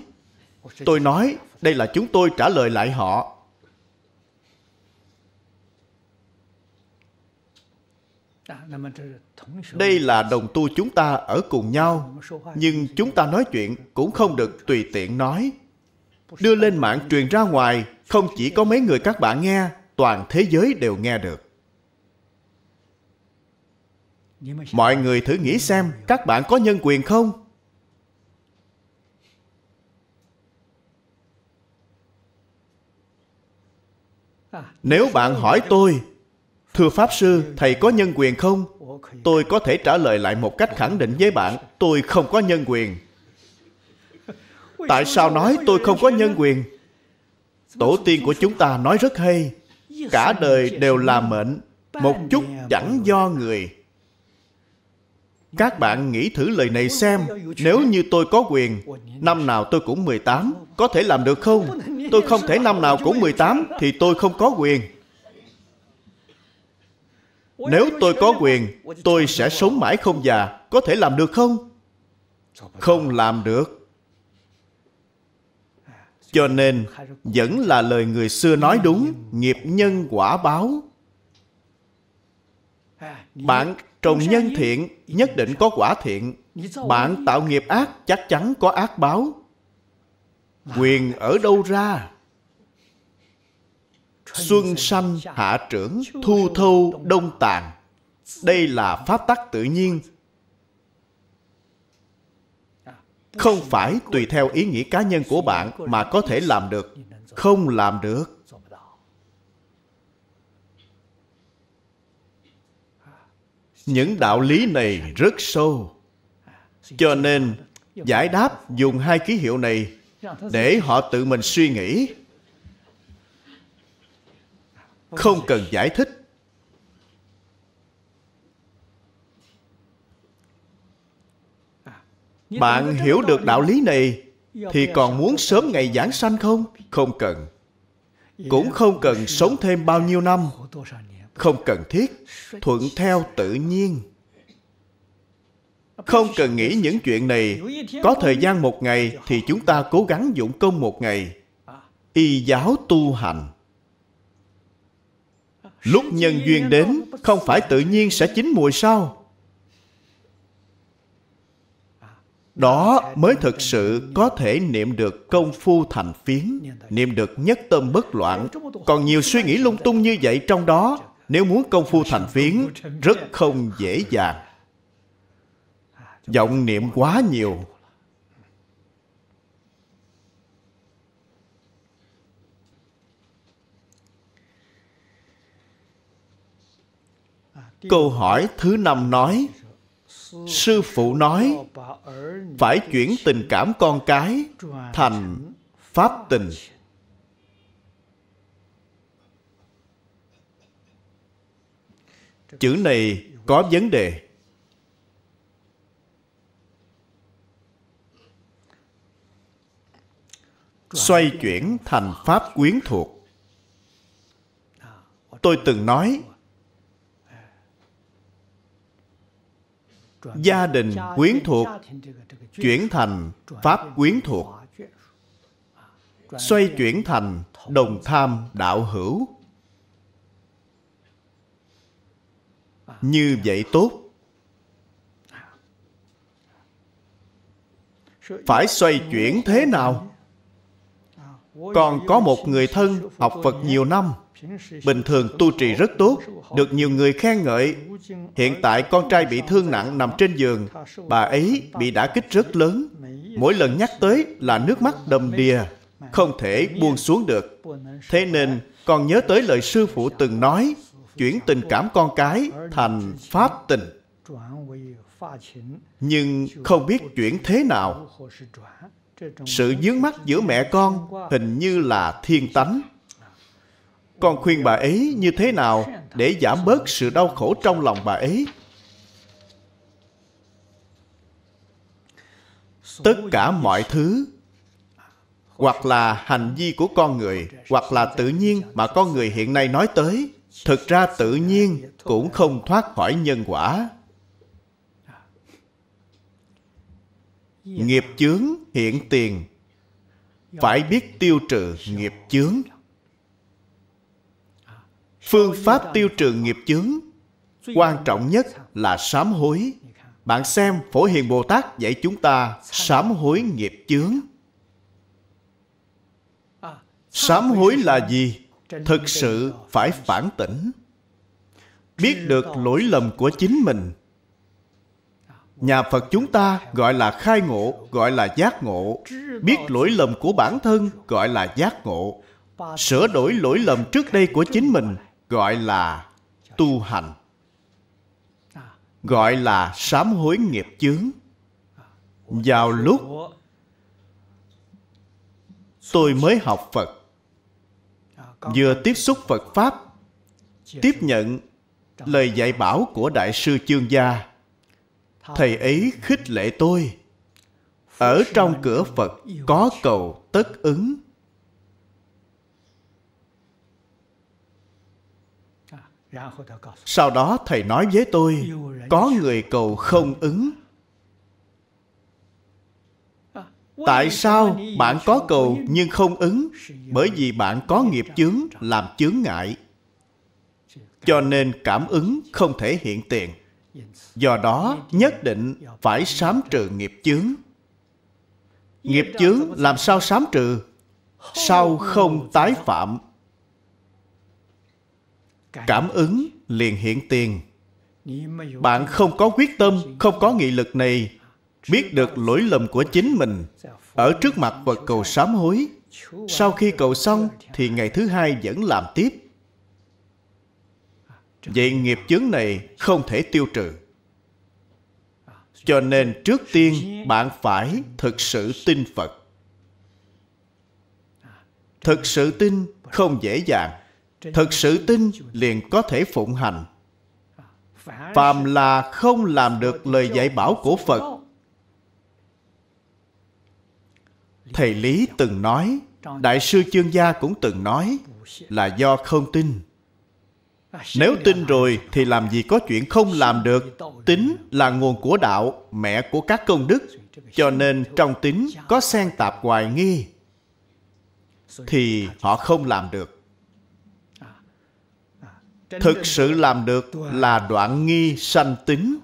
tôi nói đây là chúng tôi trả lời lại họ. Đây là đồng tu chúng ta ở cùng nhau, nhưng chúng ta nói chuyện cũng không được tùy tiện nói. Đưa lên mạng truyền ra ngoài, không chỉ có mấy người các bạn nghe, toàn thế giới đều nghe được. Mọi người thử nghĩ xem, các bạn có nhân quyền không? nếu bạn hỏi tôi thưa pháp sư thầy có nhân quyền không tôi có thể trả lời lại một cách khẳng định với bạn tôi không có nhân quyền tại sao nói tôi không có nhân quyền tổ tiên của chúng ta nói rất hay cả đời đều là mệnh một chút chẳng do người các bạn nghĩ thử lời này xem Nếu như tôi có quyền Năm nào tôi cũng 18 Có thể làm được không? Tôi không thể năm nào cũng 18 Thì tôi không có quyền Nếu tôi có quyền Tôi sẽ sống mãi không già Có thể làm được không? Không làm được Cho nên Vẫn là lời người xưa nói đúng Nghiệp nhân quả báo Bạn trồng nhân thiện Nhất định có quả thiện Bạn tạo nghiệp ác Chắc chắn có ác báo quyền ở đâu ra xuân sanh hạ trưởng thu thâu đông tàn đây là pháp tắc tự nhiên không phải tùy theo ý nghĩa cá nhân của bạn mà có thể làm được không làm được những đạo lý này rất sâu cho nên giải đáp dùng hai ký hiệu này để họ tự mình suy nghĩ không cần giải thích bạn hiểu được đạo lý này thì còn muốn sớm ngày giảng sanh không không cần cũng không cần sống thêm bao nhiêu năm không cần thiết thuận theo tự nhiên không cần nghĩ những chuyện này Có thời gian một ngày Thì chúng ta cố gắng dụng công một ngày Y giáo tu hành Lúc nhân duyên đến Không phải tự nhiên sẽ chín mùi sao Đó mới thực sự có thể niệm được công phu thành phiến Niệm được nhất tâm bất loạn Còn nhiều suy nghĩ lung tung như vậy trong đó Nếu muốn công phu thành phiến Rất không dễ dàng vọng niệm quá nhiều câu hỏi thứ năm nói sư phụ nói phải chuyển tình cảm con cái thành pháp tình chữ này có vấn đề xoay chuyển thành pháp quyến thuộc tôi từng nói gia đình quyến thuộc chuyển thành pháp quyến thuộc xoay chuyển thành đồng tham đạo hữu như vậy tốt phải xoay chuyển thế nào còn có một người thân học Phật nhiều năm, bình thường tu trì rất tốt, được nhiều người khen ngợi. Hiện tại con trai bị thương nặng nằm trên giường, bà ấy bị đả kích rất lớn. Mỗi lần nhắc tới là nước mắt đầm đìa, không thể buông xuống được. Thế nên con nhớ tới lời sư phụ từng nói, chuyển tình cảm con cái thành pháp tình. Nhưng không biết chuyển thế nào sự dướng mắt giữa mẹ con hình như là thiên tánh con khuyên bà ấy như thế nào để giảm bớt sự đau khổ trong lòng bà ấy tất cả mọi thứ hoặc là hành vi của con người hoặc là tự nhiên mà con người hiện nay nói tới thực ra tự nhiên cũng không thoát khỏi nhân quả Dạ. nghiệp chướng hiện tiền dạ. phải biết tiêu trừ nghiệp dạ. chướng phương pháp tiêu trừ nghiệp chướng quan trọng nhất là sám hối bạn xem phổ hiền bồ tát dạy chúng ta sám hối nghiệp chướng à, sám hối là gì thực sự phải phản tỉnh biết được lỗi lầm của chính mình nhà phật chúng ta gọi là khai ngộ gọi là giác ngộ biết lỗi lầm của bản thân gọi là giác ngộ sửa đổi lỗi lầm trước đây của chính mình gọi là tu hành gọi là sám hối nghiệp chướng vào lúc tôi mới học phật vừa tiếp xúc phật pháp tiếp nhận lời dạy bảo của đại sư chương gia thầy ấy khích lệ tôi ở trong cửa phật có cầu tất ứng à, sau đó thầy nói với tôi có người cầu không ứng à, tại sao bạn có cầu nhưng không ứng bởi vì bạn có nghiệp chướng làm chướng ngại cho nên cảm ứng không thể hiện tiền do đó nhất định phải sám trừ nghiệp chướng nghiệp chướng làm sao sám trừ sau không tái phạm cảm ứng liền hiện tiền bạn không có quyết tâm không có nghị lực này biết được lỗi lầm của chính mình ở trước mặt phật cầu sám hối sau khi cầu xong thì ngày thứ hai vẫn làm tiếp vậy nghiệp chướng này không thể tiêu trừ cho nên trước tiên bạn phải thực sự tin phật thực sự tin không dễ dàng thực sự tin liền có thể phụng hành phàm là không làm được lời dạy bảo của phật thầy lý từng nói đại sư chương gia cũng từng nói là do không tin À, nếu tin rồi thì làm gì có chuyện không làm được tính là nguồn của đạo mẹ của các công đức cho nên trong tính có xen tạp hoài nghi thì họ không làm được à, à, thực sự làm được là đoạn nghi sanh tính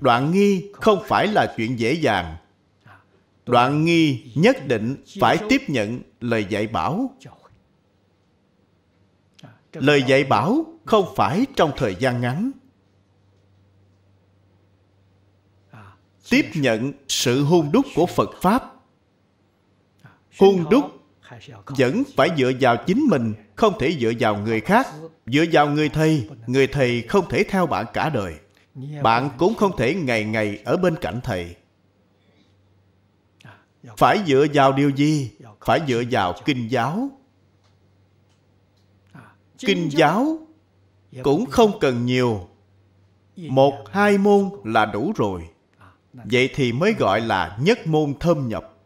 đoạn nghi không phải là chuyện dễ dàng đoạn nghi nhất định phải tiếp nhận lời dạy bảo lời dạy bảo không phải trong thời gian ngắn tiếp nhận sự hung đúc của phật pháp hung đúc vẫn phải dựa vào chính mình không thể dựa vào người khác dựa vào người thầy người thầy không thể theo bạn cả đời bạn cũng không thể ngày ngày ở bên cạnh thầy phải dựa vào điều gì phải dựa vào kinh giáo kinh giáo Dạ, cũng không cần nhiều một dạ? hai môn là đủ rồi à, vậy thì mới gọi là nhất môn thâm nhập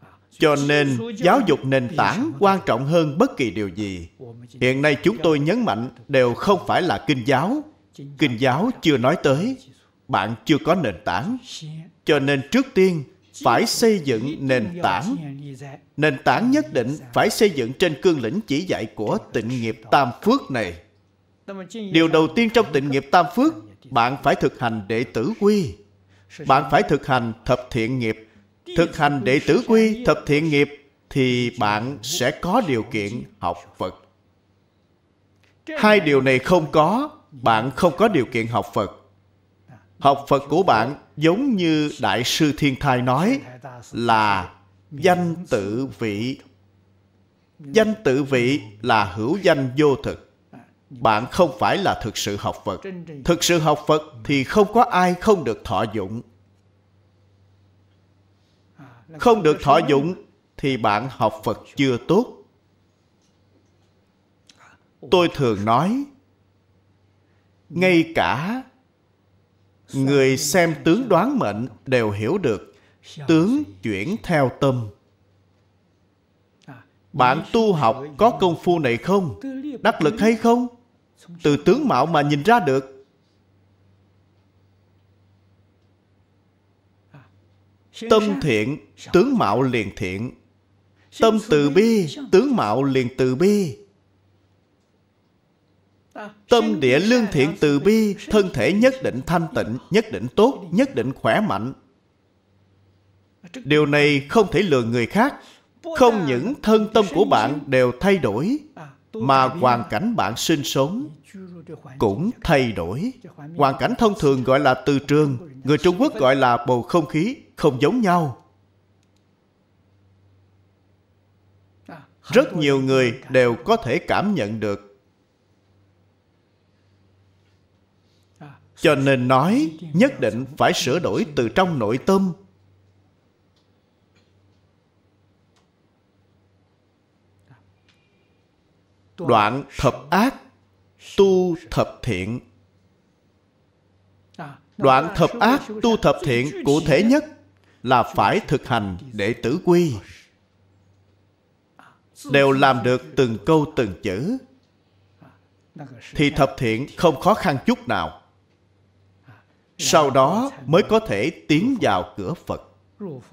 à, cho nên giáo dục nền tảng quan trọng hơn bất kỳ điều gì hiện nay chúng tôi nhấn mạnh đều không phải là kinh giáo kinh giáo chưa nói tới bạn chưa có nền tảng cho nên trước tiên phải xây dựng nền tảng nền tảng nhất định phải xây dựng trên cương lĩnh chỉ dạy của tịnh nghiệp tam phước này điều đầu tiên trong tịnh nghiệp tam phước bạn phải thực hành đệ tử quy bạn phải thực hành thập thiện nghiệp thực hành đệ tử quy thập thiện nghiệp thì bạn sẽ có điều kiện học phật hai điều này không có bạn không có điều kiện học phật học phật của bạn giống như đại sư thiên thai nói là danh tự vị danh tự vị là hữu danh vô thực bạn không phải là thực sự học phật thực sự học phật thì không có ai không được thọ dụng không được thọ dụng thì bạn học phật chưa tốt tôi thường nói ngay cả người xem tướng đoán mệnh đều hiểu được tướng chuyển theo tâm bạn tu học có công phu này không đắc lực hay không từ tướng mạo mà nhìn ra được tâm thiện tướng mạo liền thiện tâm từ bi tướng mạo liền từ bi Tâm địa lương thiện từ bi Thân thể nhất định thanh tịnh Nhất định tốt, nhất định khỏe mạnh Điều này không thể lừa người khác Không những thân tâm của bạn đều thay đổi Mà hoàn cảnh bạn sinh sống Cũng thay đổi Hoàn cảnh thông thường gọi là từ trường Người Trung Quốc gọi là bầu không khí Không giống nhau Rất nhiều người đều có thể cảm nhận được cho nên nói nhất định phải sửa đổi từ trong nội tâm đoạn thập ác tu thập thiện đoạn thập ác tu thập thiện cụ thể nhất là phải thực hành đệ tử quy đều làm được từng câu từng chữ thì thập thiện không khó khăn chút nào sau đó mới có thể tiến vào cửa phật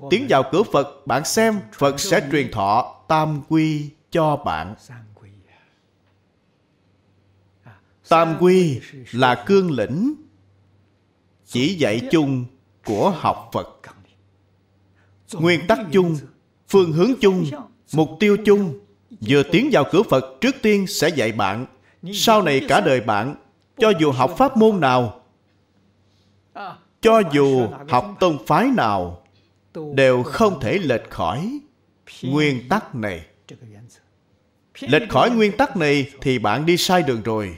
tiến vào cửa phật bạn xem phật sẽ truyền thọ tam quy cho bạn tam quy là cương lĩnh chỉ dạy chung của học phật nguyên tắc chung phương hướng chung mục tiêu chung vừa tiến vào cửa phật trước tiên sẽ dạy bạn sau này cả đời bạn cho dù học pháp môn nào cho dù học tông phái nào đều không thể lệch khỏi nguyên tắc này lệch khỏi nguyên tắc này thì bạn đi sai đường rồi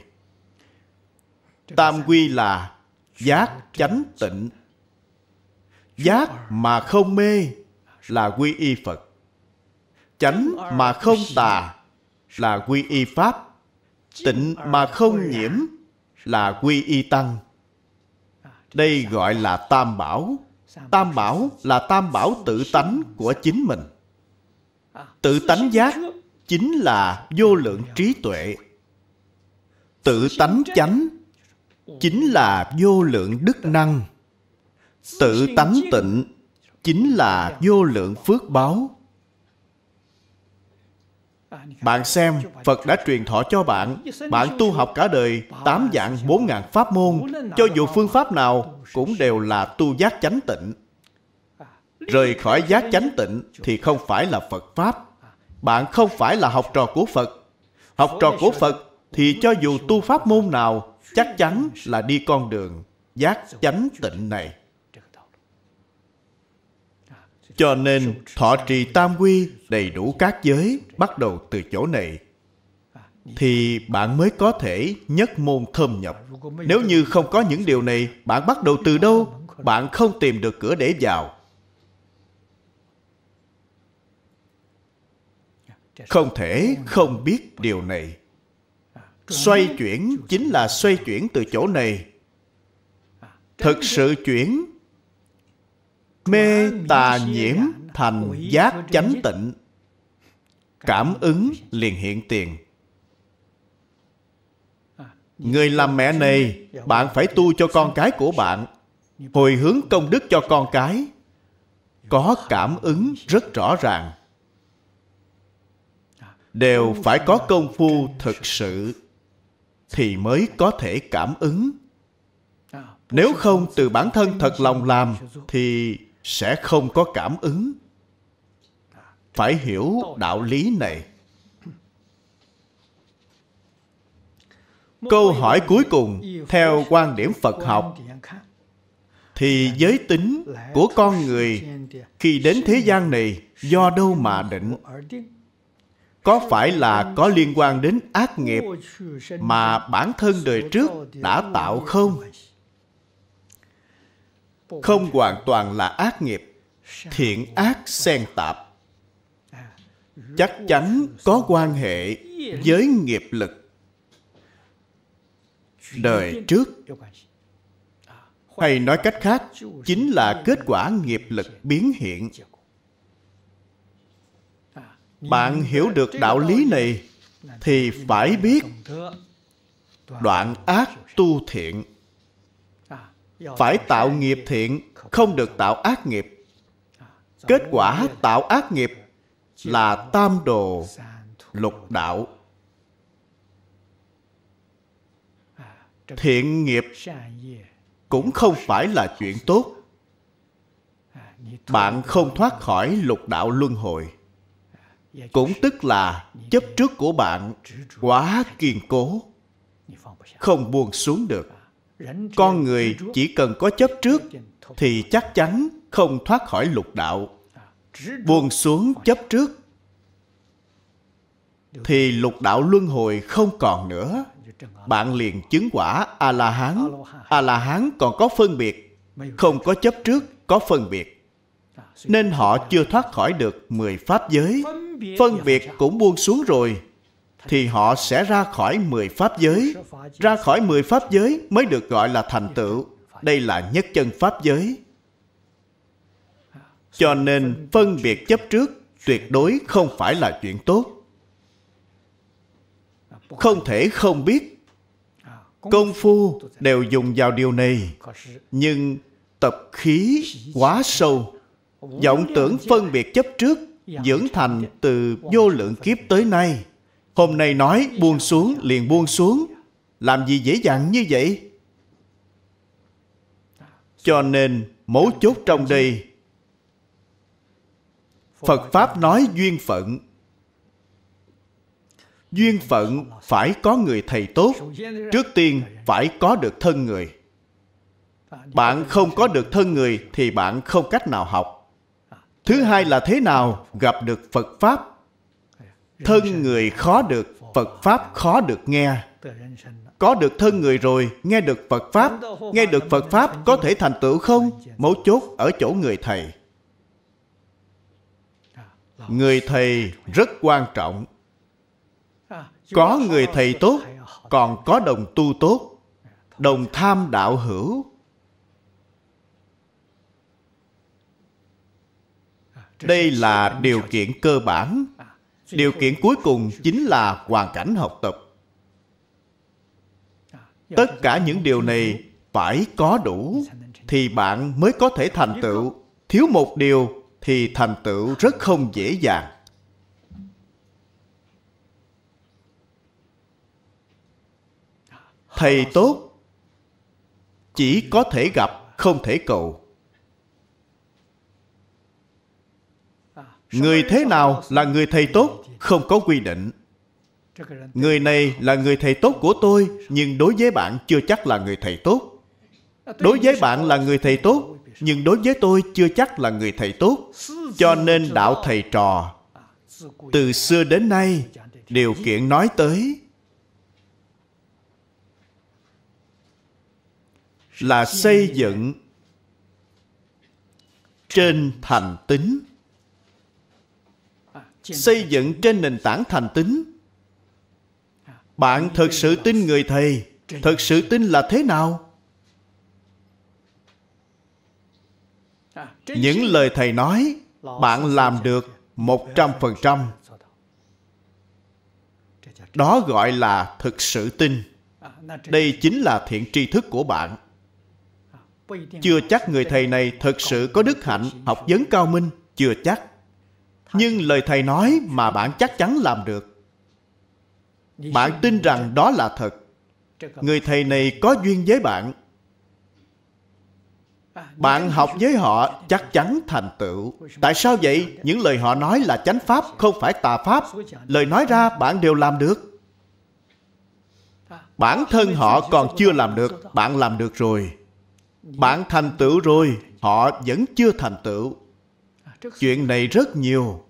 tam quy là giác chánh tịnh giác mà không mê là quy y phật chánh mà không tà là quy y pháp tịnh mà không nhiễm là quy y tăng đây gọi là tam bảo Tam bảo là tam bảo tự tánh của chính mình Tự tánh giác chính là vô lượng trí tuệ Tự tánh chánh chính là vô lượng đức năng Tự tánh tịnh chính là vô lượng phước báo bạn xem, Phật đã truyền thọ cho bạn. Bạn tu học cả đời, tám dạng bốn ngàn pháp môn, cho dù phương pháp nào cũng đều là tu giác chánh tịnh. Rời khỏi giác chánh tịnh thì không phải là Phật Pháp. Bạn không phải là học trò của Phật. Học trò của Phật thì cho dù tu pháp môn nào, chắc chắn là đi con đường giác chánh tịnh này. Cho nên thọ trì tam quy đầy đủ các giới bắt đầu từ chỗ này thì bạn mới có thể nhất môn thâm nhập. Nếu như không có những điều này, bạn bắt đầu từ đâu? Bạn không tìm được cửa để vào. Không thể không biết điều này. Xoay chuyển chính là xoay chuyển từ chỗ này. Thực sự chuyển mê tà nhiễm thành giác chánh tịnh cảm ứng liền hiện tiền người làm mẹ này bạn phải tu cho con cái của bạn hồi hướng công đức cho con cái có cảm ứng rất rõ ràng đều phải có công phu thực sự thì mới có thể cảm ứng nếu không từ bản thân thật lòng làm thì sẽ không có cảm ứng phải hiểu đạo lý này câu hỏi cuối cùng theo quan điểm phật học thì giới tính của con người khi đến thế gian này do đâu mà định có phải là có liên quan đến ác nghiệp mà bản thân đời trước đã tạo không không hoàn toàn là ác nghiệp thiện ác xen tạp à, chắc chắn có quan hệ với nghiệp lực đời trước à, hay nói cách khác chính là kết quả nghiệp lực biến hiện à, bạn hiểu được đạo lý này thì phải biết đoạn ác tu thiện phải tạo nghiệp thiện không được tạo ác nghiệp kết quả tạo ác nghiệp là tam đồ lục đạo thiện nghiệp cũng không phải là chuyện tốt bạn không thoát khỏi lục đạo luân hồi cũng tức là chấp trước của bạn quá kiên cố không buông xuống được con người chỉ cần có chấp trước thì chắc chắn không thoát khỏi lục đạo à, buông xuống chấp trước thì lục đạo luân hồi không còn nữa à, bạn liền chứng quả a la hán a la hán còn có phân biệt không có chấp trước có phân biệt à, nên họ chưa thoát khỏi được mười pháp giới phân biệt cũng buông xuống rồi thì họ sẽ ra khỏi mười pháp giới. Ra khỏi mười pháp giới mới được gọi là thành tựu. Đây là nhất chân pháp giới. Cho nên phân biệt chấp trước tuyệt đối không phải là chuyện tốt. Không thể không biết. Công phu đều dùng vào điều này. Nhưng tập khí quá sâu. Vọng tưởng phân biệt chấp trước dưỡng thành từ vô lượng kiếp tới nay Hôm nay nói buông xuống liền buông xuống Làm gì dễ dàng như vậy Cho nên mấu chốt trong đây Phật Pháp nói duyên phận Duyên phận phải có người thầy tốt Trước tiên phải có được thân người Bạn không có được thân người Thì bạn không cách nào học Thứ hai là thế nào gặp được Phật Pháp thân người khó được phật pháp khó được nghe có được thân người rồi nghe được phật pháp nghe được phật pháp có thể thành tựu không mấu chốt ở chỗ người thầy người thầy rất quan trọng có người thầy tốt còn có đồng tu tốt đồng tham đạo hữu đây là điều kiện cơ bản điều kiện cuối cùng chính là hoàn cảnh học tập tất cả những điều này phải có đủ thì bạn mới có thể thành tựu thiếu một điều thì thành tựu rất không dễ dàng thầy tốt chỉ có thể gặp không thể cầu người thế nào là người thầy tốt không có quy định người này là người thầy tốt của tôi nhưng đối với bạn chưa chắc là người thầy tốt đối với bạn là người thầy tốt nhưng đối với tôi chưa chắc là người thầy tốt cho nên đạo thầy trò từ xưa đến nay điều kiện nói tới là xây dựng trên thành tính xây dựng trên nền tảng thành tín bạn thực sự tin người thầy thực sự tin là thế nào à, những lời thầy nói bạn làm được một trăm phần trăm đó gọi là thực sự tin à, đây chính là thiện tri thức của bạn à, chưa chắc người thầy này thực sự có đức hạnh học vấn cao minh chưa chắc nhưng lời thầy nói mà bạn chắc chắn làm được bạn tin rằng đó là thật người thầy này có duyên với bạn à, bạn học với họ chắc chắn thành tựu tại sao vậy những lời họ nói là chánh pháp không phải tà pháp lời nói ra bạn đều làm được à, bản thân họ còn chưa làm được bạn làm được rồi bạn thành tựu rồi họ vẫn chưa thành tựu chuyện này rất nhiều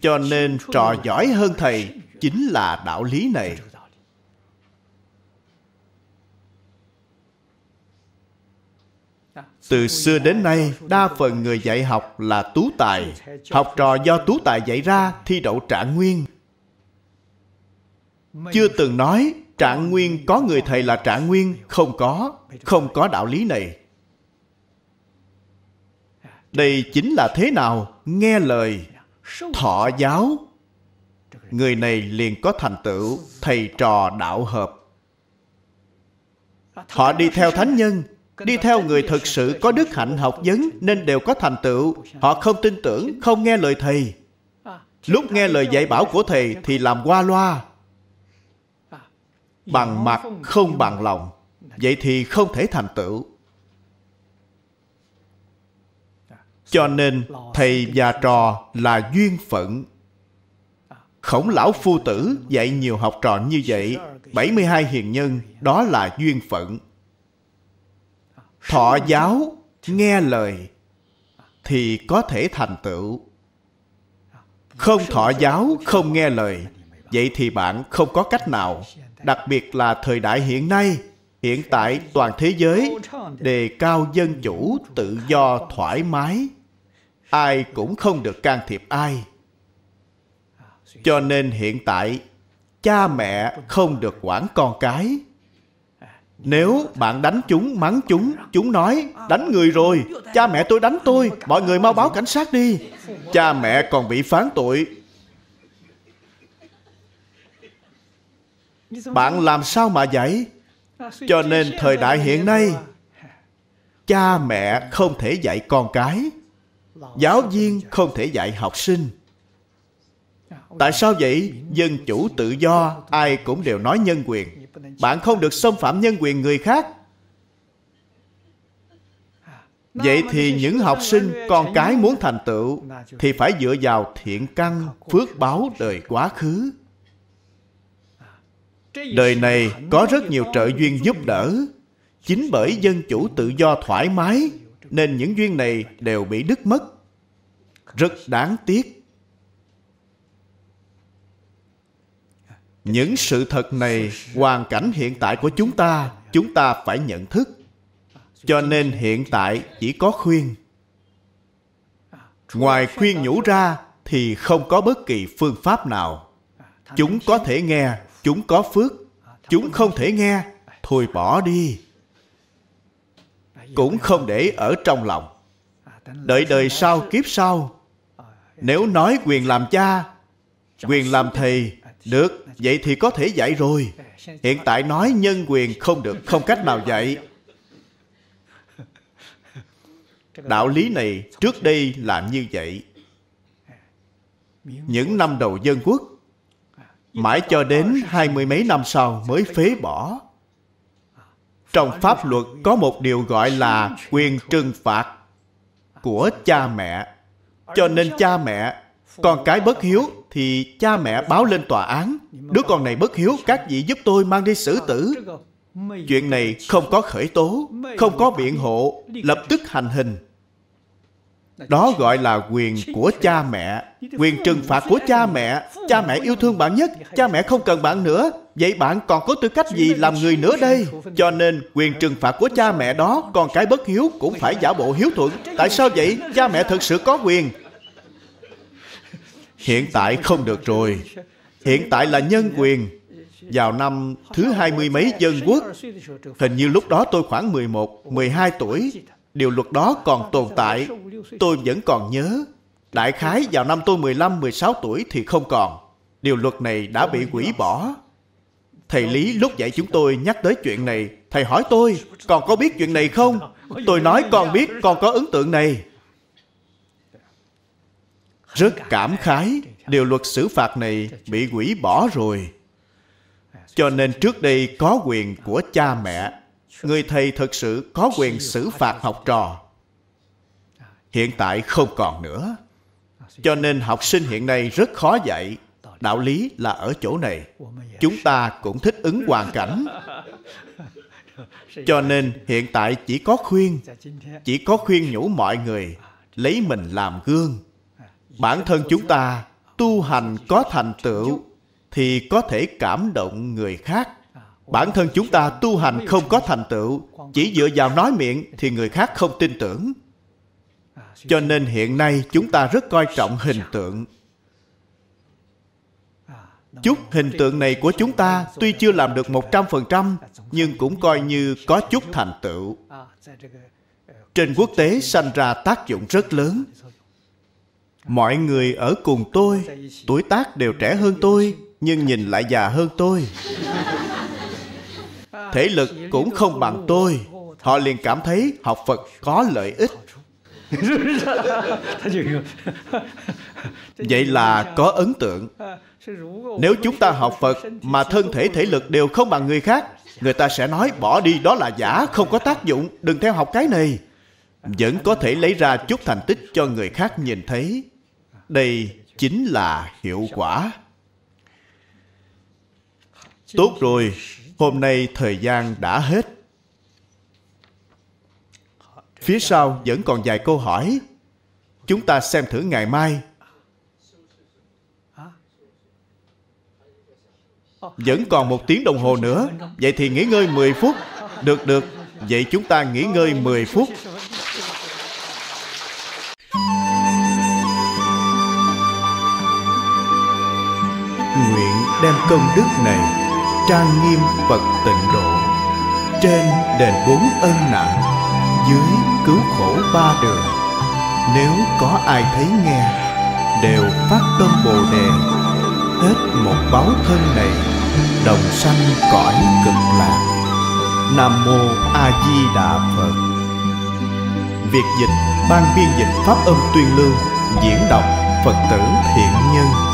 cho nên trò giỏi hơn thầy chính là đạo lý này từ xưa đến nay đa phần người dạy học là tú tài học trò do tú tài dạy ra thi đậu trạng nguyên chưa từng nói trạng nguyên có người thầy là trạng nguyên không có không có đạo lý này đây chính là thế nào nghe lời thọ giáo người này liền có thành tựu thầy trò đạo hợp họ đi theo thánh nhân đi theo người thực sự có đức hạnh học vấn nên đều có thành tựu họ không tin tưởng không nghe lời thầy lúc nghe lời dạy bảo của thầy thì làm qua loa bằng mặt không bằng lòng vậy thì không thể thành tựu cho nên thầy và trò là duyên phận khổng lão phu tử dạy nhiều học trò như vậy 72 hiền nhân đó là duyên phận thọ giáo nghe lời thì có thể thành tựu không thọ giáo không nghe lời vậy thì bạn không có cách nào đặc biệt là thời đại hiện nay hiện tại toàn thế giới đề cao dân chủ tự do thoải mái ai cũng không được can thiệp ai cho nên hiện tại cha mẹ không được quản con cái nếu bạn đánh chúng mắng chúng chúng nói đánh người rồi cha mẹ tôi đánh tôi mọi người mau báo cảnh sát đi cha mẹ còn bị phán tội bạn làm sao mà vậy cho nên thời đại hiện nay cha mẹ không thể dạy con cái giáo viên không thể dạy học sinh tại sao vậy dân chủ tự do ai cũng đều nói nhân quyền bạn không được xâm phạm nhân quyền người khác vậy thì những học sinh con cái muốn thành tựu thì phải dựa vào thiện căn phước báo đời quá khứ đời này có rất nhiều trợ duyên giúp đỡ chính bởi dân chủ tự do thoải mái nên những duyên này đều bị đứt mất. Rất đáng tiếc. Những sự thật này, hoàn cảnh hiện tại của chúng ta, chúng ta phải nhận thức. Cho nên hiện tại chỉ có khuyên. Ngoài khuyên nhủ ra thì không có bất kỳ phương pháp nào. Chúng có thể nghe, chúng có phước, chúng không thể nghe, thôi bỏ đi cũng không để ở trong lòng đợi đời sau kiếp sau nếu nói quyền làm cha quyền làm thầy được vậy thì có thể dạy rồi hiện tại nói nhân quyền không được không cách nào dạy đạo lý này trước đây làm như vậy những năm đầu dân quốc mãi cho đến hai mươi mấy năm sau mới phế bỏ trong pháp luật có một điều gọi là quyền trừng phạt của cha mẹ cho nên cha mẹ con cái bất hiếu thì cha mẹ báo lên tòa án đứa con này bất hiếu các vị giúp tôi mang đi xử tử chuyện này không có khởi tố không có biện hộ lập tức hành hình đó gọi là quyền của cha mẹ quyền trừng phạt của cha mẹ cha mẹ yêu thương bạn nhất cha mẹ không cần bạn nữa Vậy bạn còn có tư cách gì làm người nữa đây Cho nên quyền trừng phạt của cha mẹ đó Con cái bất hiếu cũng phải giả bộ hiếu thuận Tại sao vậy Cha mẹ thật sự có quyền Hiện tại không được rồi Hiện tại là nhân quyền vào năm thứ hai mươi mấy dân quốc Hình như lúc đó tôi khoảng 11, 12 tuổi Điều luật đó còn tồn tại Tôi vẫn còn nhớ Đại khái vào năm tôi 15, 16 tuổi thì không còn Điều luật này đã bị hủy bỏ Thầy Lý lúc dạy chúng tôi nhắc tới chuyện này, thầy hỏi tôi, còn có biết chuyện này không? Tôi nói còn biết, còn có ấn tượng này. Rất cảm khái, điều luật xử phạt này bị quỷ bỏ rồi. Cho nên trước đây có quyền của cha mẹ, người thầy thật sự có quyền xử phạt học trò. Hiện tại không còn nữa. Cho nên học sinh hiện nay rất khó dạy, đạo lý là ở chỗ này chúng ta cũng thích ứng hoàn cảnh cho nên hiện tại chỉ có khuyên dạ, chỉ có khuyên nhủ mọi người lấy mình làm gương bản thân chúng ta tu hành có thành tựu thì có thể cảm động người khác bản thân chúng ta tu hành không có thành tựu chỉ dựa vào nói miệng thì người khác không tin tưởng cho nên hiện nay chúng ta rất coi trọng hình tượng Chút hình tượng này của chúng ta tuy chưa làm được 100% nhưng cũng coi như có chút thành tựu. Trên quốc tế sanh ra tác dụng rất lớn. Mọi người ở cùng tôi, tuổi tác đều trẻ hơn tôi nhưng nhìn lại già hơn tôi. Thể lực cũng không bằng tôi. Họ liền cảm thấy học Phật có lợi ích. vậy là có ấn tượng nếu chúng ta học phật mà thân thể thể lực đều không bằng người khác người ta sẽ nói bỏ đi đó là giả không có tác dụng đừng theo học cái này vẫn có thể lấy ra chút thành tích cho người khác nhìn thấy đây chính là hiệu quả tốt rồi hôm nay thời gian đã hết Phía sau vẫn còn vài câu hỏi. Chúng ta xem thử ngày mai. Vẫn còn một tiếng đồng hồ nữa. Vậy thì nghỉ ngơi 10 phút. Được, được. Vậy chúng ta nghỉ ngơi 10 phút. Nguyện đem công đức này trang nghiêm Phật tịnh độ trên đền bốn ân nặng dưới cứu khổ ba đường nếu có ai thấy nghe đều phát tâm bồ đề hết một báo thân này đồng sanh cõi cực lạc nam mô a di đà phật việc dịch ban biên dịch pháp âm tuyên lưu diễn đọc phật tử thiện nhân